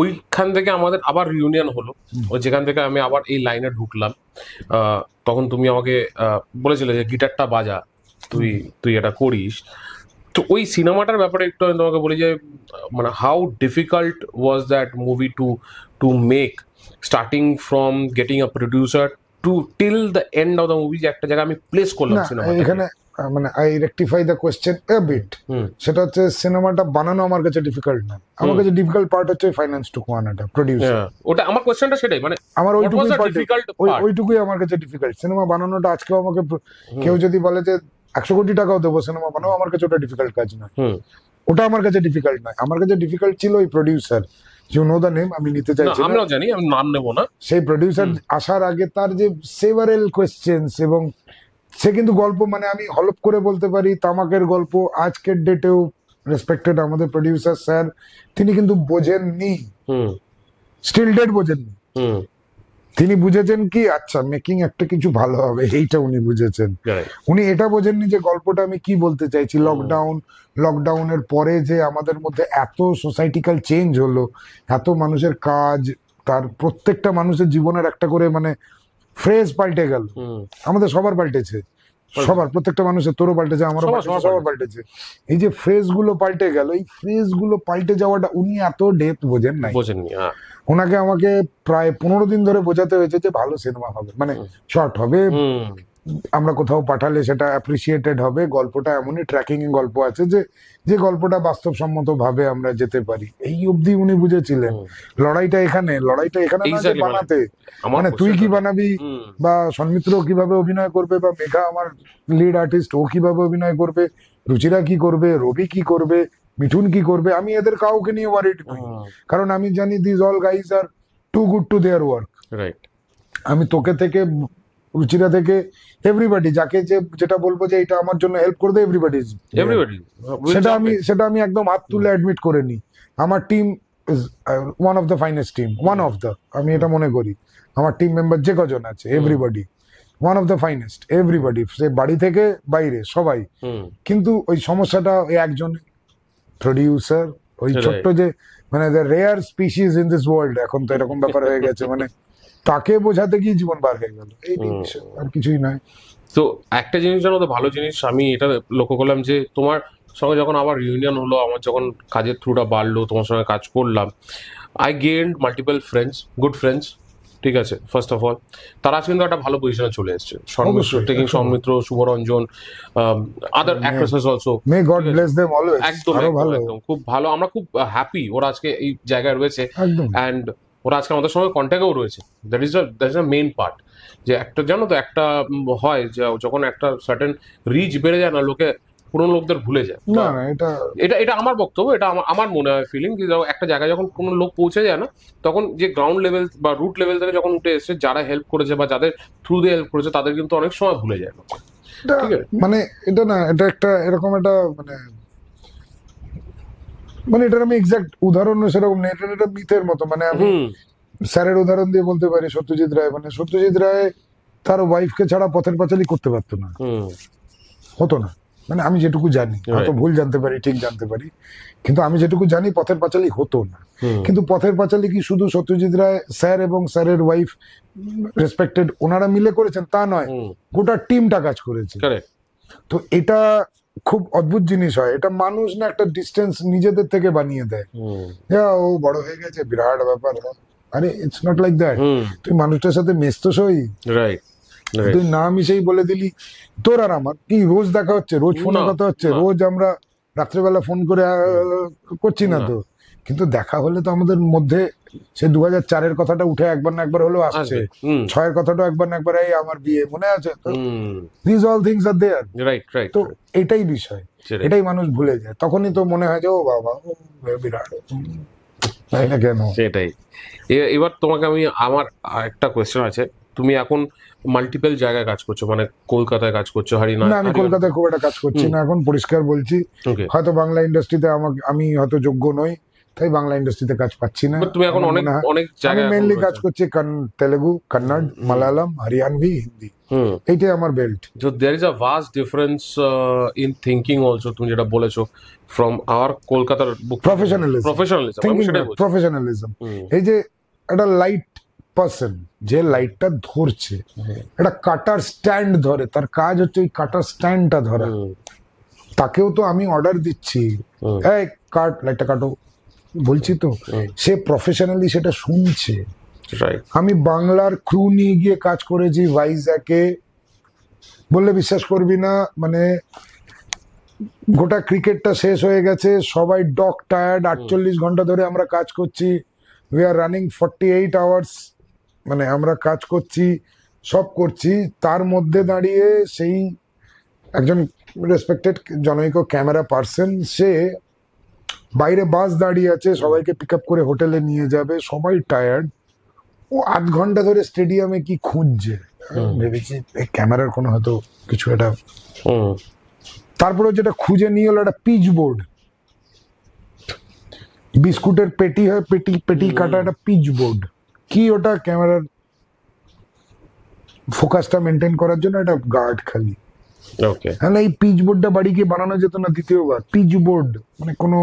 ওইখান থেকে আমাদের আবার রিউনিয়ন হলো যেখান থেকে আমি আবার এই লাইনে ঢুকলাম তখন তুমি আমাকে বলেছিলে যে গিটারটা বাজা তুই তুই এটা করিস তো ওই সিনেমাটার ব্যাপারে একটু আমি তোমাকে বলি যে মানে how difficult was that movie to to make starting from getting a producer to till the end of the movie যে একটা জায়গায় আমি প্লেস করলাম সিনেমা এখানে
মানে I rectify the question a bit সেটা হচ্ছে সিনেমাটা বানানো আমার কাছে ডিফিকাল্ট না আমার কাছে ডিফিকাল্ট পার্ট হচ্ছে ফাইন্যান্স টু কোয়ানাটা প্রোডিউসার
ওটা আমার কোয়েশ্চেনটা সেটাই মানে আমার ওইটুকুই ডিফিকাল্ট
ওইটুকুই আমার কাছে ডিফিকাল্ট সিনেমা বানানোটা আজকে আমাকে কেউ যদি বলে যে একশো কোটি টাকাও দেবো সিনেমা বানাও আমার কাছে ওটা ডিফিকাল্ট কাজ না ওটা আমার কাছে ডিফিকাল্ট নয় আমার কাছে ডিফিকাল্ট ছিল ওই producer you know the name আমি নিতে চাইছি আমরাও
জানি আমি নাম নেব না
সেই প্রোডিউসার আসার আগে তার যে সেভারেল কোয়েশ্চেন্স এবং সে কিন্তু গল্প মানে আমি হলপ করে বলতে পারি তামাকের গল্প আজকের ডেটেও রেসপেক্টেড আমাদের প্রডিউসার স্যার তিনি কিন্তু বোঝেননি স্টিল ডেট বোঝেননি তিনি বুঝেছেন কি আচ্ছা মেকিং একটা কিছু ভালো হবে এইটা উনি বুঝেছেন উনি এটা বোঝেননি যে গল্পটা আমি কি বলতে চাইছি লকডাউন লকডাউনের পরে যে আমাদের মধ্যে এত সোসাইটিক্যাল চেঞ্জ হলো এত মানুষের কাজ তার প্রত্যেকটা মানুষের জীবনের একটা করে মানে ফ্রেজ পাল্টে গেল আমাদের সবার পাল্টেছে সবার প্রত্যেকটা মানুষের তোরও পাল্টেছে আমারও সবার পাল্টেছে এই যে ফ্রেজ গুলো পাল্টে গেল এই ফ্রেজ গুলো পাল্টে যাওয়াটা উনি এত ডেথ বোঝেন নাই বোঝেননি হ্যাঁ। ওনাকে আমাকে প্রায় পনেরো দিন ধরে বোঝাতে হয়েছে যে ভালো সিনেমা হবে মানে শর্ট হবে আমরা কোথাও পাঠালে সেটা অ্যাপ্রিসিয়েটেড হবে গল্পটা এমনই ট্র্যাকিং গল্প আছে যে যে গল্পটা ভাবে আমরা যেতে পারি এই অবধি উনি বুঝেছিলেন লড়াইটা এখানে লড়াইটা এখানে মানে বানাতে মানে তুই কি বানাবি বা সন্মিত্র কিভাবে অভিনয় করবে বা মেঘা আমার লিড আর্টিস্ট ও কিভাবে অভিনয় করবে রুচিরা কি করবে রবি কি করবে মিঠুন কি করবে আমি এদের কাউকে নিয়ে ওয়ারিড করি কারণ আমি জানি this all guys are too good to their work right আমি তোকে থেকে রুচিরা থেকে এভরিবাডি যাকে যে যেটা বলবো যে এটা আমার জন্য হেল্প করে দেয় সেটা আমি সেটা আমি একদম হাত তুলে অ্যাডমিট করে নিই আমার team one of the finest team one of the আমি এটা মনে করি আমার টিম মেম্বার যে কজন আছে everybody one of the finest everybody সে বাড়ি থেকে বাইরে সবাই কিন্তু ওই সমস্যাটা ওই একজন প্রডিউসার ওই ছোট্ট যে মানে the rare species in this world এখন তো এরকম ব্যাপার হয়ে গেছে মানে তাকে বোঝাতে গিয়ে জীবন বার হয়ে গেল এই আর কিছুই নয়
তো একটা জিনিস জানো তো ভালো জিনিস আমি এটা লক্ষ্য করলাম যে তোমার সঙ্গে যখন আমার রিউনিয়ন হলো আমার যখন কাজের থ্রুটা বাড়লো তোমার সঙ্গে কাজ করলাম I gain multiple friends good friends ঠিক আছে ফার্স্ট অফ অল তারা আজ কিন্তু একটা ভালো পজিশনে চলে এসছে সর্বশ্রেষ্ঠ taking Soumitra Subhoranjan other actresses
also may God bless them always একদম ভালো
একদম খুব ভালো আমরা খুব হ্যাপি ওরা আজকে এই জায়গায় রয়েছে এন্ড ওরা আজকে আমাদের সঙ্গে কন্ট্যাক্টও রয়েছে that is that is the main part যে একটা জানো তো একটা হয় যে যখন একটা সার্টেন রিচ বেড়ে যায় না লোকে পুরনো লোকদের ভুলে যায় না এটা এটা এটা আমার বক্তব্য এটা আমার মনে হয় ফিলিং যে একটা জায়গায় যখন কোনো লোক পৌঁছে যায় না তখন যে গ্রাউন্ড লেভেল বা রুট লেভেল থেকে যখন উঠে এসেছে যারা হেল্প করেছে বা যাদের থ্রু দিয়ে হেল্প করেছে তাদের কিন্তু অনেক সময় ভুলে যায়
মানে এটা না এটা একটা এরকম একটা মানে মানে এটার আমি এক্সাক্ট উদাহরণ সেরকম নেই এটা একটা মিথের মতো মানে আমি স্যারের উদাহরণ দিয়ে বলতে পারি সত্যজিৎ রায় মানে সত্যজিৎ রায় তার ওয়াইফকে ছাড়া পথের পাঁচালি করতে পারতো না হতো না মানে আমি যেটুকু জানি হয়তো ভুল জানতে পারি ঠিক জানতে পারি কিন্তু আমি যেটুকু জানি পথের পাঁচালি হতো না কিন্তু পথের পাঁচালি কি শুধু সত্যজিৎ রায় স্যার এবং স্যারের ওয়াইফ রেসপেক্টেড ওনারা মিলে করেছেন তা নয় গোটা টিমটা কাজ করেছে তো এটা খুব অদ্ভুত জিনিস হয় এটা মানুষ না একটা ডিস্টেন্স নিজেদের থেকে বানিয়ে দেয় হ্যাঁ, ও বড় হয়ে গেছে বিরাট ব্যাপার আরে ইটস নট লাইক দ্যাট তুই মানুষটার সাথে মেসতো সই রাইট তুই না মিশেই বলে দিলি তোর আর আমার কি রোজ দেখা হচ্ছে রোজ ফোনে কথা হচ্ছে রোজ আমরা রাত্রেবেলা ফোন করে করছি না তো কিন্তু দেখা হলে তো আমাদের মধ্যে সে দু হাজার চারের কথাটা উঠে একবার না একবার হলেও আসছে ছয়ের কথাটা একবার না একবার এই আমার বিয়ে মনে আছে these all things are there right right তো এটাই বিষয় এটাই মানুষ ভুলে যায় তখনই তো মনে হয় যে ও বাবা বিরাট তাই না কেন
সেটাই এবার তোমাকে আমি আমার একটা কোয়েশ্চেন আছে তুমি এখন মাল্টিপল জায়গায় কাজ করছো মানে কলকাতায় কাজ করছো হরিনা না আমি কলকাতায় খুব একটা কাজ করছি
না এখন পরিষ্কার বলছি হয়তো বাংলা ইন্ডাস্ট্রিতে আমাকে আমি হয়তো যোগ্য নই তাই বাংলা ইন্ডাস্ট্রিতে কাজ পাচ্ছি না তুমি এখন অনেক অনেক জায়গায় মেইনলি কাজ করছি তেলেগু কন্নড় মালয়ালম হরিয়ানভি হিন্দি এইটাই আমার বেল্ট
তো there is a vast difference in thinking also তুমি যেটা বলেছো ফ্রম আওয়ার কলকাতার প্রফেশনালিজম প্রফেশনালিজম
প্রফেশনালিজম এই যে একটা লাইট পার্সন যে লাইটটা ধরছে একটা কাটার স্ট্যান্ড ধরে তার কাজ হচ্ছে ওই কাটার স্ট্যান্ডটা ধরা তাকেও তো আমি অর্ডার দিচ্ছি এই কাট লাইটটা কাটো বলছি তো সে প্রফেশনালি সেটা শুনছে আমি বাংলার ক্রু নিয়ে গিয়ে কাজ করেছি ভাইজ্যাকে বললে বিশ্বাস করবি না মানে গোটা ক্রিকেটটা শেষ হয়ে গেছে সবাই ডক টায়ার্ড আটচল্লিশ ঘন্টা ধরে আমরা কাজ করছি we are running forty eight hours মানে আমরা কাজ করছি সব করছি তার মধ্যে দাঁড়িয়ে সেই একজন রেসপেক্টেড জনৈক ক্যামেরা পার্সন সে বাইরে বাস দাঁড়িয়ে আছে সবাইকে পিক আপ করে হোটেলে নিয়ে যাবে সবাই টায়ার্ড ও আধ ঘন্টা ধরে স্টেডিয়ামে কি খুঁজছে হ্যাঁ, ভেবেছি ক্যামেরার কোনো হয়তো কিছু একটা তারপরে যেটা খুঁজে নিয়ে হলো একটা পিচ বোর্ড বিস্কুটের পেটি হয় পেটি পেটি কাটা একটা পিচ বোর্ড কি ওটা ক্যামেরার ফোকাসটা মেনটেন করার জন্য একটা গার্ড খালি ওকে এই পিচ বোর্ডটা বাড়ি গিয়ে বানানো যেত না দ্বিতীয়বার পিচ বোর্ড মানে কোনো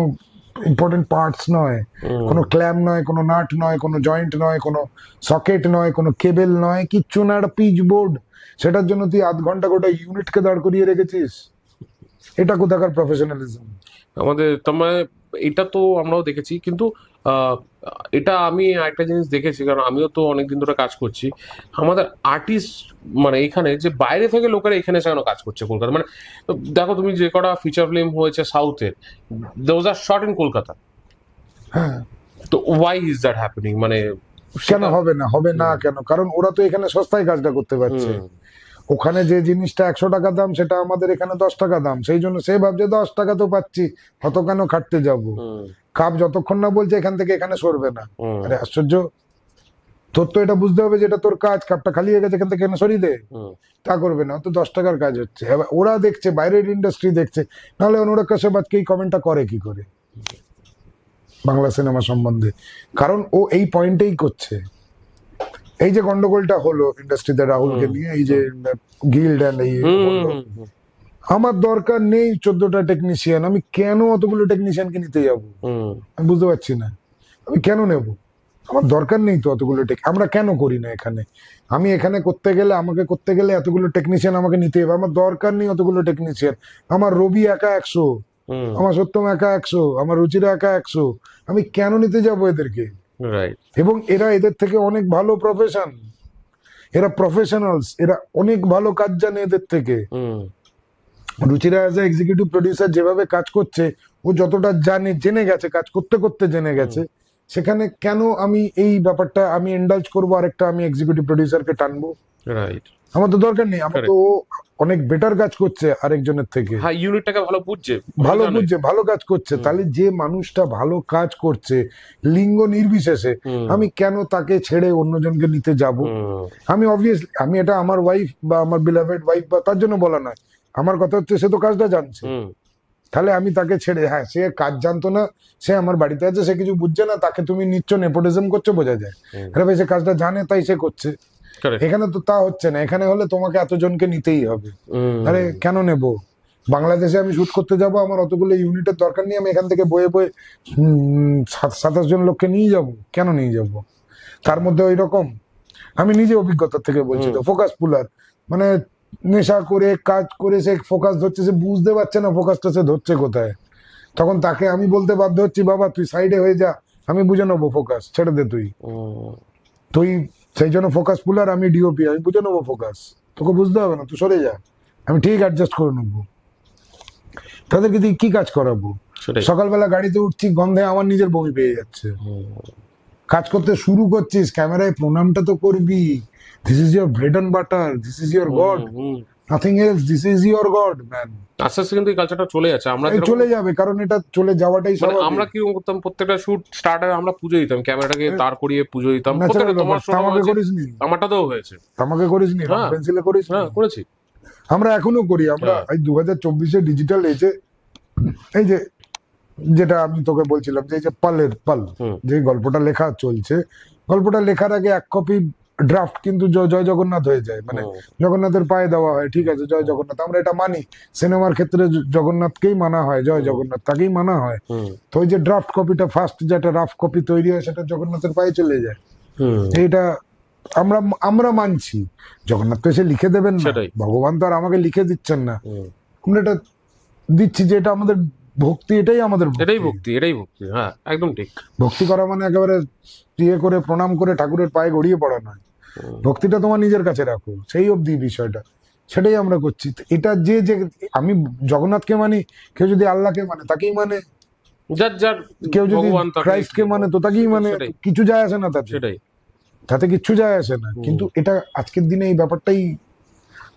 ইম্পর্টেন্ট পার্টস নয় কোনো ক্ল্যাম নয় কোনো নাট নয় কোনো জয়েন্ট নয় কোনো সকেট নয় কোনো কেবেল নয় কিচ্ছু না একটা পিচ বোর্ড সেটার জন্য তুই আধ ঘন্টা গোটা ইউনিটকে দাঁড় করিয়ে রেখেছিস এটা কোথাকার প্রফেশনালিজম
আমাদের তোমায় এটা তো আমরাও দেখেছি কিন্তু এটা আমি একটা জিনিস দেখেছি কারণ আমিও তো অনেকদিন ধরে কাজ করছি আমাদের আর্টিস্ট মানে এখানে যে বাইরে থেকে লোকেরা এখানে সেখানে কাজ করছে কলকাতা মানে দেখো তুমি যে কটা ফিচার ফিল্ম হয়েছে সাউথের those are short in Kolkata হ্যাঁ তো ওয়াই ইজ দ্যাট হ্যাপেনিং মানে
কেন হবে না হবে না কেন কারণ ওরা তো এখানে সস্তায় কাজটা করতে পারছে ওখানে যে জিনিসটা একশো টাকা দাম সেটা আমাদের এখানে দশ টাকা দাম সেই জন্য সে ভাবছে দশ টাকা তো পাচ্ছি অত কেন খাটতে যাব কাপ যতক্ষণ না বলছে এখান থেকে এখানে সরবে না আরে আশ্চর্য তোর তো এটা বুঝতে হবে যেটা তোর কাজ কাপটা খালি হয়ে গেছে এখান থেকে এখানে সরিয়ে দে তা করবে না তো দশ টাকার কাজ হচ্ছে এবার ওরা দেখছে বাইরের ইন্ডাস্ট্রি দেখছে নাহলে অনুরাগ কাশ্যপাতকে এই কমেন্টটা করে কি করে বাংলা সিনেমা সম্বন্ধে কারণ ও এই পয়েন্টেই করছে এই যে গন্ডগোলটা হলো ইন্ডাস্ট্রিতে রাহুলকে নিয়ে এই যে গিল্ড অ্যান্ড এই আমার দরকার নেই চোদ্দটা টেকনিশিয়ান আমি কেন অতগুলো টেকনিশিয়ানকে নিতে যাব আমি বুঝতে পারছি না আমি কেন নেব আমার দরকার নেই তো অতগুলো টেক আমরা কেন করি না এখানে আমি এখানে করতে গেলে আমাকে করতে গেলে এতগুলো টেকনিশিয়ান আমাকে নিতে হবে আমার দরকার নেই অতগুলো টেকনিশিয়ান আমার রবি একা একশো আমার সত্যম একা একশো আমার রুচিরা একা একশো আমি কেন নিতে যাবো এদেরকে এবং এরা এদের থেকে অনেক ভালো প্রফেশন এরা প্রফেশনালস এরা অনেক ভালো কাজ জানে এদের থেকে রুচিরা অ্যাজ এক্সিকিউটিভ প্রডিউসার যেভাবে কাজ করছে ও যতটা জানে জেনে গেছে কাজ করতে করতে জেনে গেছে সেখানে কেন আমি এই ব্যাপারটা আমি এন্ডালজ করবো আরেকটা আমি এক্সিকিউটিভ প্রডিউসারকে টানবো রাইট আমার তো দরকার নেই আমার তো অনেক বেটার কাজ করছে আরেকজনের থেকে হ্যাঁ
ইউনিটটাকে ভালো বুঝছে ভালো বুঝছে
ভালো কাজ করছে তাহলে যে মানুষটা ভালো কাজ করছে লিঙ্গ নির্বিশেষে আমি কেন তাকে ছেড়ে অন্যজনকে নিতে যাব আমি অবভিয়াসলি আমি এটা আমার ওয়াইফ বা আমার বিলাভেড ওয়াইফ বা তার জন্য বলা নয় আমার কথা হচ্ছে সে তো কাজটা জানছে তাহলে আমি তাকে ছেড়ে হ্যাঁ সে কাজ জানতো না সে আমার বাড়িতে আছে সে কিছু বুঝছে না তাকে তুমি নিচ্ছ নেপোটিজম করছো বোঝা যায় আরে ভাই সে কাজটা জানে তাই সে করছে এখানে তো তা হচ্ছে না এখানে হলে তোমাকে এতজনকে নিতেই হবে আরে কেন নেব বাংলাদেশে আমি শুট করতে যাব আমার অতগুলো ইউনিটের দরকার নেই আমি এখান থেকে বয়ে বয়ে সাতাশ জন লোককে নিয়ে যাব কেন নিয়ে যাব তার মধ্যে ওই রকম আমি নিজে অভিজ্ঞতা থেকে বলছি তো ফোকাস পুলার মানে নেশা করে কাজ করে সে ফোকাস ধরছে সে বুঝতে পারছে না ফোকাসটা সে ধরছে কোথায় তখন তাকে আমি বলতে বাধ্য হচ্ছি বাবা তুই সাইডে হয়ে যা আমি বুঝে নেবো ফোকাস ছেড়ে দে তুই তুই সেই জন্য ফোকাস পুলার আমি ডিওপি আমি বুঝে নেবো ফোকাস তোকে বুঝতে হবে না তুই সরে যা আমি ঠিক অ্যাডজাস্ট করে নেবো তাদেরকে দিয়ে কি কাজ করাবো সকালবেলা গাড়িতে উঠছি গন্ধে আমার নিজের বমি পেয়ে যাচ্ছে কাজ করতে শুরু করছিস ক্যামেরায় প্রণামটা তো করবি this is your bread and butter this is your God nothing else this is your God man আস্তে
আস্তে কিন্তু এই কালচারটা চলে যাচ্ছে আমরা চলে
যাবে কারণ এটা চলে যাওয়াটাই মানে স্বাভাবিক আমরা
কি করতাম প্রত্যেকটা শুট স্টার্টার আমরা পুজো দিতাম ক্যামেরাটাকে হ্যাঁ। তার করিয়ে পুজো দিতাম আমাকে করিসনি আমারটা তো হয়েছে
আমাকে করিসনি নি পেন্সিলে করিস না করেছি আমরা এখনো করি আমরা হ্যাঁ। এই দু হাজার চব্বিশে ডিজিটাল এসে এই যে যেটা আমি তোকে বলছিলাম যে পালের পাল যে গল্পটা লেখা চলছে গল্পটা লেখার আগে এক কপি ড্রাফট কিন্তু জয় জগন্নাথ হয়ে যায় মানে জগন্নাথের পায়ে দেওয়া হয় ঠিক আছে জয় জগন্নাথ আমরা এটা মানি সিনেমার ক্ষেত্রে জগন্নাথকেই মানা হয় জয় জগন্নাথ তাকেই মানা হয় তো ওই যে ড্রাফট কপিটা ফার্স্ট যেটা রাফ কপি তৈরি হয় সেটা জগন্নাথের পায়ে চলে যায় এটা আমরা আমরা মানছি জগন্নাথ তো এসে লিখে দেবেন না ভগবান তো আর আমাকে লিখে দিচ্ছেন না আমরা এটা দিচ্ছি যে এটা আমাদের ভক্তি এটাই আমাদের এটাই
ভক্তি এটাই ভক্তি হ্যাঁ একদম ঠিক
ভক্তি করা মানে একেবারে ইয়ে করে প্রণাম করে ঠাকুরের পায়ে গড়িয়ে পড়া নয় ভক্তিটা তোমার নিজের কাছে রাখো সেই অবধি বিষয়টা সেটাই আমরা করছি এটা যে যে আমি জগন্নাথকে মানি কেউ যদি আল্লাহকে মানে তাকেই মানে কেউ যদি ক্রাইস্টকে মানে, মানে তো তাকেই মানে কিছু যায় আসে না তাতে সেটাই তাতে কিচ্ছু যায় আসে না কিন্তু এটা আজকের দিনে এই ব্যাপারটাই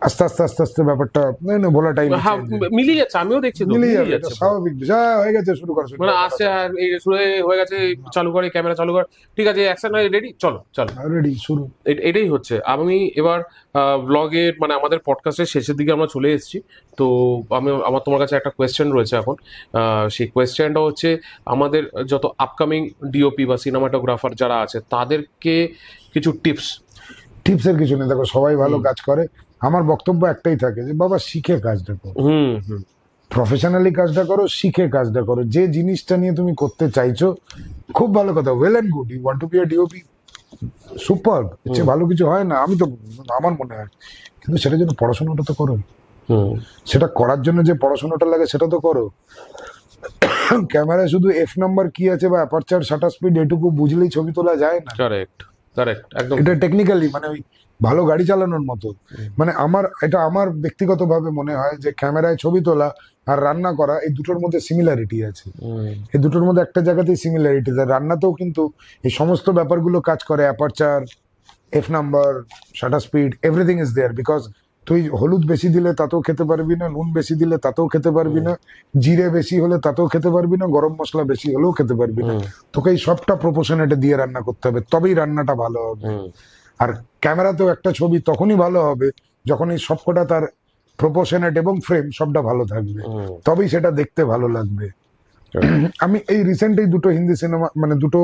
আস্তে আস্তে আস্তে আস্তে ব্যাপারটা টাইম হ্যাঁ, মিলিয়ে যাচ্ছে আমিও দেখছি মিলিয়ে যাচ্ছে স্বাভাবিক যা হয়ে গেছে শুরু করা মানে আসছে
আর এই শুরু হয়ে গেছে চালু করে ক্যামেরা চালু কর ঠিক আছে অ্যাকশন হয় রেডি চলো চলো রেডি হ্যাঁ, শুরু এটাই হচ্ছে আমি এবার ব্লগের মানে আমাদের পডকাস্টের শেষের দিকে আমরা চলে এসেছি তো আমি আমার তোমার কাছে একটা কোয়েশ্চেন রয়েছে এখন সেই কোয়েশ্চেনটা হচ্ছে আমাদের যত আপকামিং ডিওপি বা সিনেমাটোগ্রাফার যারা আছে তাদেরকে কিছু টিপস
টিপসের কিছু নেই দেখো সবাই ভালো কাজ করে আমার বক্তব্য একটাই থাকে যে বাবা শিখে কাজটা করো প্রফেশনালি কাজটা করো শিখে কাজটা করো যে জিনিসটা নিয়ে তুমি করতে চাইছো খুব ভালো কথা well and good you want to be a DOP super সে ভালো কিছু হয় না আমি তো আমার মনে হয় কিন্তু সেটা জন্য পড়াশোনাটা তো করো সেটা করার জন্য যে পড়াশোনাটা লাগে সেটা তো করো [COUGHS] ক্যামেরায় শুধু এফ নাম্বার কি আছে বা অ্যাপারচার শাটার স্পিড এটুকু বুঝলেই ছবি তোলা যায় না
কারেক্ট এটা
টেকনিক্যালি মানে ওই ভালো গাড়ি চালানোর মতো মানে আমার এটা আমার ব্যক্তিগতভাবে মনে হয় যে ক্যামেরায় ছবি তোলা আর রান্না করা এই দুটোর মধ্যে সিমিলারিটি আছে এই দুটোর মধ্যে একটা জায়গাতেই সিমিলারিটি আছে রান্নাতেও কিন্তু এই সমস্ত ব্যাপারগুলো কাজ করে aperture F number shutter speed everything is there because তুই হলুদ বেশি দিলে তাতেও খেতে পারবি না নুন বেশি দিলে তাতেও খেতে পারবি না জিরে বেশি হলে তাতেও খেতে পারবি না গরম মশলা বেশি হলেও খেতে পারবি না তোকে এই সবটা প্রপোশনেটে দিয়ে রান্না করতে হবে তবেই রান্নাটা ভালো হবে আর ক্যামেরাতেও একটা ছবি তখনই ভালো হবে যখন এই সবকটা তার প্রপোশনেট এবং ফ্রেম সবটা ভালো থাকবে তবেই সেটা দেখতে ভালো লাগবে আচ্ছা। আমি এই রিসেন্ট এই দুটো হিন্দি সিনেমা মানে দুটো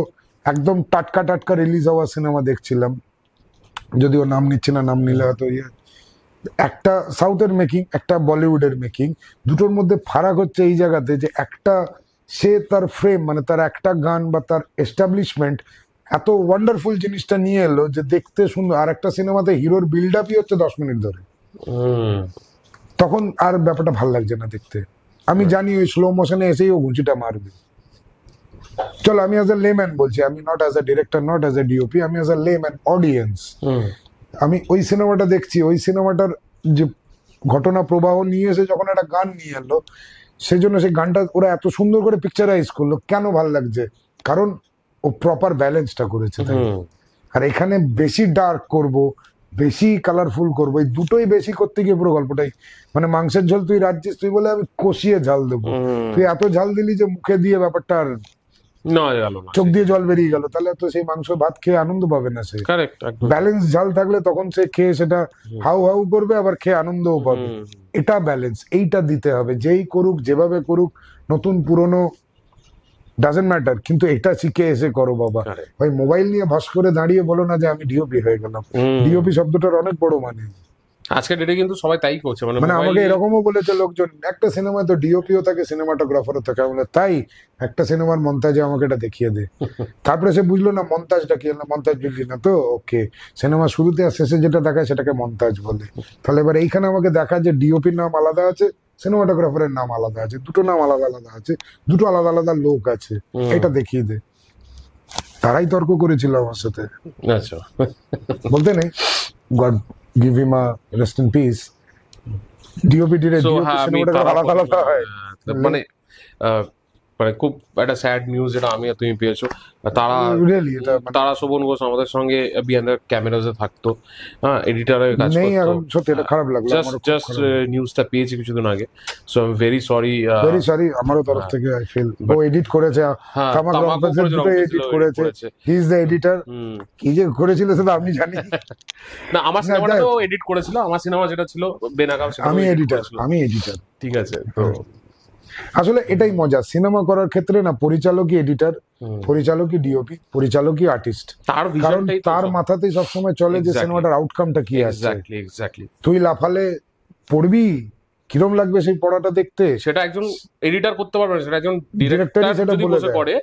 একদম টাটকা টাটকা রিলিজ হওয়া সিনেমা দেখছিলাম যদিও নাম নিচ্ছে না নাম নিলে হয়তো ইয়ে একটা সাউথের মেকিং একটা বলিউডের মেকিং দুটোর মধ্যে ফারাক হচ্ছে এই জায়গাতে যে একটা সে তার ফ্রেম মানে তার একটা গান বা তার এস্টাবলিশমেন্ট এত ওয়ান্ডারফুল জিনিসটা নিয়ে এলো যে দেখতে সুন্দর আর একটা সিনেমাতে হিরোর বিল্ড আপই হচ্ছে দশ মিনিট ধরে তখন আর ব্যাপারটা ভাল লাগছে না দেখতে আমি জানি ওই স্লো মোশনে এসেই ও গুঁচিটা মারবে চলো আমি অ্যাজ এ লেম্যান বলছি আমি not as a director not as a DOP আমি অ্যাজ এ লেম্যান অডিয়েন্স আমি ওই সিনেমাটা দেখছি ওই সিনেমাটার যে ঘটনা প্রবাহ নিয়ে এসে যখন একটা গান নিয়ে এলো সেই জন্য সেই গানটা ওরা এত সুন্দর করে পিকচারাইজ করলো কেন ভাল লাগছে কারণ ও প্রপার ব্যালেন্সটা করেছে আর এখানে বেশি ডার্ক করব বেশি কালারফুল করবো এই দুটোই বেশি করতে গিয়ে পুরো গল্পটাই মানে মাংসের ঝোল তুই রাজ্যিস তুই বলে আমি কষিয়ে ঝাল দেবো তুই এত ঝাল দিলি যে মুখে দিয়ে ব্যাপারটা আর চোখ দিয়ে জল বেরিয়ে গেল তাহলে তো সেই মাংস ভাত খেয়ে আনন্দ পাবে না সে ব্যালেন্স ঝাল থাকলে তখন সে খেয়ে সেটা হাউ হাউ করবে আবার খেয়ে আনন্দও পাবে এটা ব্যালেন্স এইটা দিতে হবে যেই করুক যেভাবে করুক নতুন পুরনো ডাজেন্ট ম্যাটার কিন্তু এটা শিখে এসে করো বাবা ভাই মোবাইল নিয়ে ভাস করে দাঁড়িয়ে বলো না যে আমি ডিওপি হয়ে গেলাম ডিওপি শব্দটার অনেক বড় মানে
আজকের ডেটে কিন্তু সবাই তাই করছে মানে, মানে আমাকে
এরকমও বলেছে লোকজন একটা সিনেমায় তো ডিওপিও থাকে সিনেমাটোগ্রাফারও থাকে বলে তাই একটা সিনেমার মন্তাজে আমাকে এটা দেখিয়ে দে [LAUGHS] তারপরে সে বুঝলো না মন্তাজটা কি না মন্তাজ বুঝলি না তো ওকে সিনেমা শুরুতে আর শেষে যেটা দেখায় সেটাকে মন্তাজ বলে তাহলে এবার এইখানে আমাকে দেখা যে ডিওপির নাম আলাদা আছে সিনেমাটোগ্রাফারের নাম আলাদা আছে দুটো নাম আলাদা আলাদা আছে দুটো আলাদা আলাদা লোক আছে এটা দেখিয়ে দে তারাই তর্ক করেছিল আমার সাথে আচ্ছা বলতে নেই God give him a rest in peace. DOP did a so, DOP हाँ,
হয় মানে মানে খুব একটা স্যাড নিউজ যেটা আমি আর তুমি পেয়েছো তারা মানে- তারা শোভন ঘোষ আমাদের সঙ্গে বিহাইন্ড দ্য থাকতো হ্যাঁ এডিটারের কাজ করতো
সত্যি এটা খারাপ লাগলো জাস্ট জাস্ট
নিউজটা পেয়েছি কিছুদিন আগে so I am very sorry very sorry
আমারও তরফ হ্যাঁ। থেকে আই ফিল ও এডিট করেছে কামাল রহমান এডিট করেছে হি ইজ দ্য এডিটর কি যে করেছিল সেটা আমি জানি [LAUGHS]
না আমার সিনেমাটা তো এডিট করেছিল আমার সিনেমা যেটা ছিল বেনাকাম আমি এডিটর আমি এডিটর ঠিক আছে হ্যাঁ। তো
আসলে এটাই মজা সিনেমা করার ক্ষেত্রে না পরিচালকই এডিটার পরিচালকই ডিওপি পরিচালকই আর্টিস্ট তার কারণ তার মাথাতেই সবসময় চলে যে সিনেমাটার আউটকামটা কি আসছে তুই লাফালে পড়বি কিরম লাগবে সেই পড়াটা দেখতে
সেটা একজন এডিটর করতে পারবে সেটা একজন ডিরেক্টর সেটা বলে পড়ে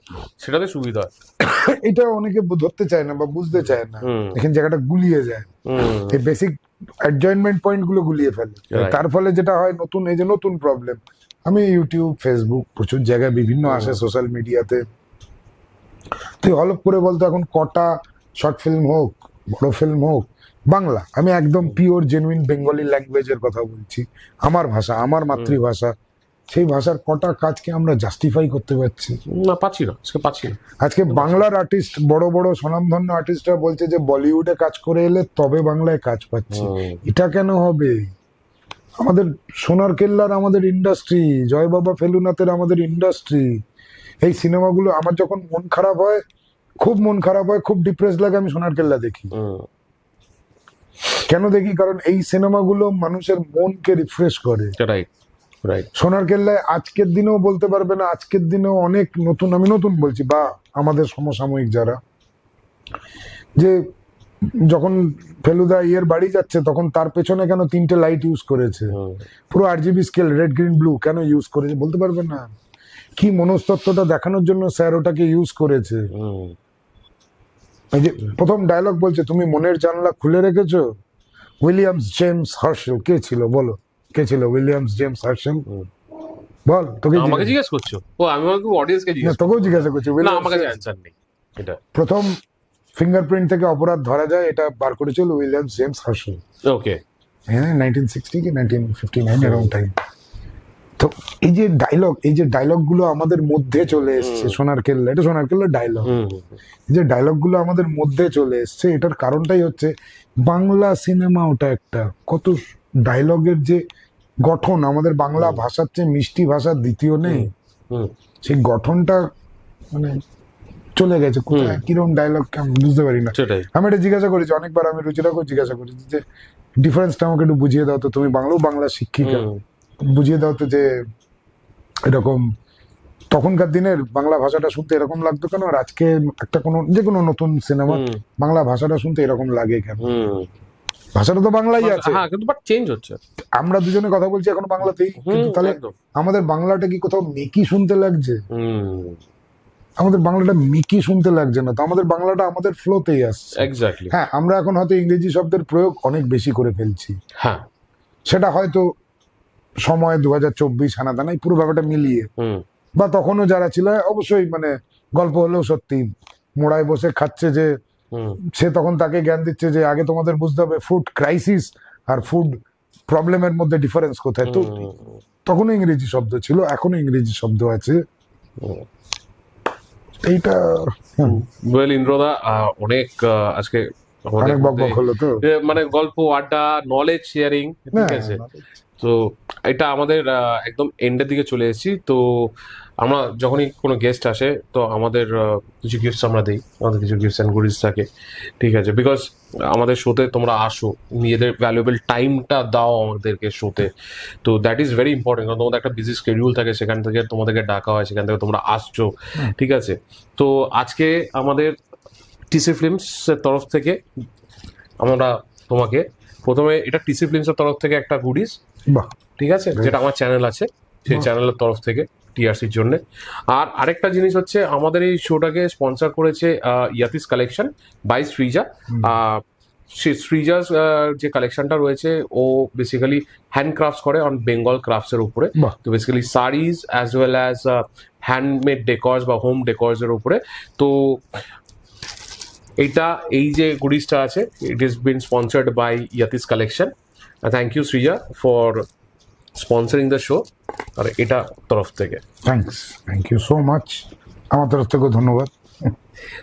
সেটাতে সুবিধা
[COUGHS] এটা অনেকে ধরতে চায় না বা বুঝতে চায় না এখানে জায়গাটা গুলিয়ে যায় এই বেসিক অ্যাডজয়েন্টমেন্ট পয়েন্ট গুলো গুলিয়ে ফেলে তার ফলে যেটা হয় নতুন এই যে নতুন প্রবলেম আমি ইউটিউব ফেসবুক প্রচুর জায়গায় বিভিন্ন আসে সোশ্যাল মিডিয়াতে তুই অলপ করে বলতো এখন কটা শর্ট ফিল্ম হোক বড় ফিল্ম হোক বাংলা আমি একদম পিওর জেনুইন বেঙ্গলি ল্যাঙ্গুয়েজের কথা বলছি আমার ভাষা আমার মাতৃভাষা সেই ভাষার কটা কাজকে আমরা জাস্টিফাই করতে পারছি না পাচ্ছি না আজকে পাচ্ছি না আজকে বাংলার আর্টিস্ট বড় বড় স্বনামধন্য আর্টিস্টরা বলছে যে বলিউডে কাজ করে এলে তবে বাংলায় কাজ পাচ্ছি এটা কেন হবে আমাদের সোনার কেল্লার আমাদের ইন্ডাস্ট্রি জয় বাবা ফেলুনাথের আমাদের ইন্ডাস্ট্রি এই সিনেমাগুলো আমার যখন মন খারাপ হয় খুব মন খারাপ হয় খুব ডিপ্রেস লাগে আমি সোনার কেল্লা দেখি কেন দেখি কারণ এই সিনেমাগুলো মানুষের মনকে রিফ্রেশ করে রাইট রাইট সোনার কেল্লায় আজকের দিনেও বলতে পারবে না আজকের দিনেও অনেক নতুন আমি নতুন বলছি বা আমাদের সমসাময়িক যারা যে যখন ফেলুদা ইয়ের বাড়ি যাচ্ছে তখন তার পেছনে কেন তিনটে লাইট ইউজ করেছে পুরো R G B scale red green blue কেন ইউজ করেছে বলতে পারবেন না কি মনস্তত্বটা দেখানোর জন্য স্যার ওটাকে ইউজ করেছে প্রথম ডায়লগ বলছে তুমি মনের জানলা খুলে রেখেছো উইলিয়ামস জেমস হার্সেল কে ছিল বলো কে ছিল উইলিয়ামস জেমস হার্সেল বল তোকে আমাকে
জিজ্ঞেস করছো ও আমি আমাকে অডিয়েন্সকে জিজ্ঞেস
তোকেও জিজ্ঞাসা করছি না আমার কাছে অ্যানসার নেই এটা প্রথম ফিঙ্গারপ্রিন্ট থেকে অপরাধ ধরা যায় এটা বার করেছিল উইলিয়াম জেমস হার্শল ওকে হ্যাঁ নাইনটিন সিক্সটি কি নাইনটিন ফিফটি নাইন এরকম টাইম তো এই যে ডায়লগ এই যে ডায়লগগুলো আমাদের মধ্যে চলে এসছে সোনার কেল্লা এটা সোনার কেল্লা ডায়লগ এই যে ডায়লগগুলো আমাদের মধ্যে চলে এসছে এটার কারণটাই হচ্ছে বাংলা সিনেমা ওটা একটা কত ডায়লগের যে গঠন আমাদের বাংলা ভাষার চেয়ে মিষ্টি ভাষা দ্বিতীয় নেই সেই গঠনটা মানে চলে গেছে কোথায় কিরকম ডায়লগ কেমন বুঝতে পারি না আমি এটা জিজ্ঞাসা করেছি অনেকবার আমি রুচিরাকেও জিজ্ঞাসা করেছি যে ডিফারেন্সটা আমাকে একটু বুঝিয়ে দাও তো তুমি বাংলাও বাংলা শিক্ষিকা বুঝিয়ে দাও তো যে এরকম তখনকার দিনের বাংলা ভাষাটা শুনতে এরকম লাগতো কেন আর আজকে একটা কোনো যে কোনো নতুন সিনেমা বাংলা ভাষাটা শুনতে এরকম লাগে কেন ভাষাটা তো বাংলাই আছে হ্যাঁ কিন্তু বাট চেঞ্জ হচ্ছে আমরা দুজনে কথা বলছি এখন বাংলাতেই কিন্তু তাহলে আমাদের বাংলাটা কি কোথাও মেকি শুনতে লাগছে আমাদের বাংলাটা মিকি শুনতে লাগছে না তো আমাদের বাংলাটা আমাদের ফ্লোতেই আসছে হ্যাঁ আমরা এখন হয়তো ইংরেজি শব্দের প্রয়োগ অনেক বেশি করে ফেলছি হ্যাঁ সেটা হয়তো সময় দু হাজার চব্বিশ হানাদানাই পুরো ব্যাপারটা মিলিয়ে বা তখনও যারা ছিল হ্যাঁ, অবশ্যই মানে গল্প হলেও সত্যি মোড়ায় বসে খাচ্ছে যে সে তখন তাকে জ্ঞান দিচ্ছে যে আগে তোমাদের বুঝতে হবে ফুড ক্রাইসিস আর ফুড প্রবলেমের মধ্যে ডিফারেন্স কোথায় তো তখনও ইংরেজি শব্দ ছিল এখনো ইংরেজি শব্দ আছে এইটা
ওয়েল ইন্দ্রদা অনেক আজকে অনেক বকবক হলো তো মানে গল্প আড্ডা নলেজ শেয়ারিং ঠিক আছে তো এটা আমাদের একদম এন্ডের দিকে চলে এসেছি তো আমরা যখনই কোনো গেস্ট আসে তো আমাদের কিছু গিফটস আমরা দিই আমাদের কিছু গিফটস অ্যান্ড গুডিস থাকে ঠিক আছে বিকজ আমাদের শোতে তোমরা আসো নিজেদের ভ্যালুয়েবল টাইমটা দাও আমাদেরকে শোতে তো দ্যাট ইজ ভেরি ইম্পর্টেন্ট কারণ তোমাদের একটা বিজি স্কেডিউল থাকে সেখান থেকে তোমাদেরকে ডাকা হয় সেখান থেকে তোমরা আসছো ঠিক আছে তো আজকে আমাদের টিসি ফিল্মসের তরফ থেকে আমরা তোমাকে প্রথমে এটা টিসি ফিল্মসের তরফ থেকে একটা গুডিস ঠিক আছে যেটা আমার চ্যানেল আছে সেই চ্যানেলের তরফ থেকে টিআরসির জন্য আর আরেকটা জিনিস হচ্ছে আমাদের এই শোটাকে স্পন্সর করেছে ইয়াতিস কালেকশন বাই শ্রীজা শ্রীজার যে কালেকশনটা রয়েছে ও বেসিক্যালি হ্যান্ডক্রাফট করে অন বেঙ্গল ক্রাফটসের উপরে তো basically saris as well as handmade decors বা হোম ডেকর্সের উপরে তো এটা এই যে গুডিসটা আছে it is been sponsored by Yati's collection thank you Sreeja for sponsoring the show আর এটা
তরফ থেকে thanks thank you so much আমার তরফ থেকে ধন্যবাদ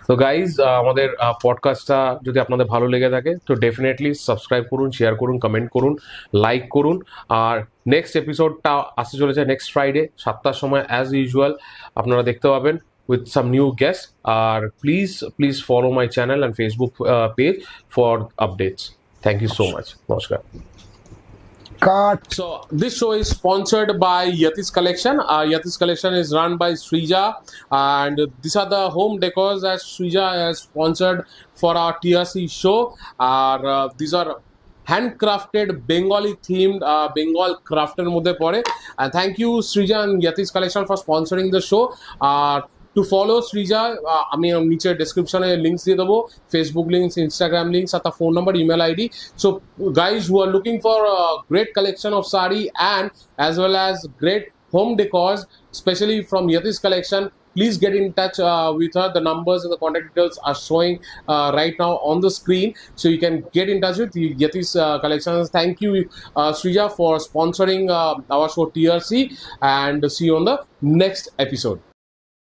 তো গাইজ আমাদের পডকাস্টটা যদি আপনাদের ভালো লেগে থাকে তো ডেফিনেটলি সাবস্ক্রাইব করুন শেয়ার করুন কমেন্ট করুন লাইক করুন আর নেক্সট এপিসোডটা আসতে চলেছে নেক্সট ফ্রাইডে সাতটার সময় অ্যাজ ইউজুয়াল আপনারা দেখতে পাবেন উইথ সাম নিউ গেস্ট আর please please follow my channel and Facebook page for updates thank you so much নমস্কার cart. So this show is sponsored by Yatis Collection. Uh, Yatis Collection is run by Srija, uh, and these are the home decors that Srija has sponsored for our TRC show. Are uh, these are handcrafted Bengali themed uh, Bengal crafter মধ্যে পড়ে and thank you Srija and Yatis Collection for sponsoring the show. Uh, to follow Srija আমি নিচে ডিসক্রিপশনে links দিয়ে দেবো Facebook links Instagram links আর তার phone number email ID so guys who are looking for great collection of sari and as well as great home decors specially from Yati's collection please get in touch uh, with her. The numbers and the contact details are showing uh, right now on the screen. So you can get in touch with Yati's uh, collections. Thank you, uh, Srija, for sponsoring uh, our show TRC and see you on the next episode.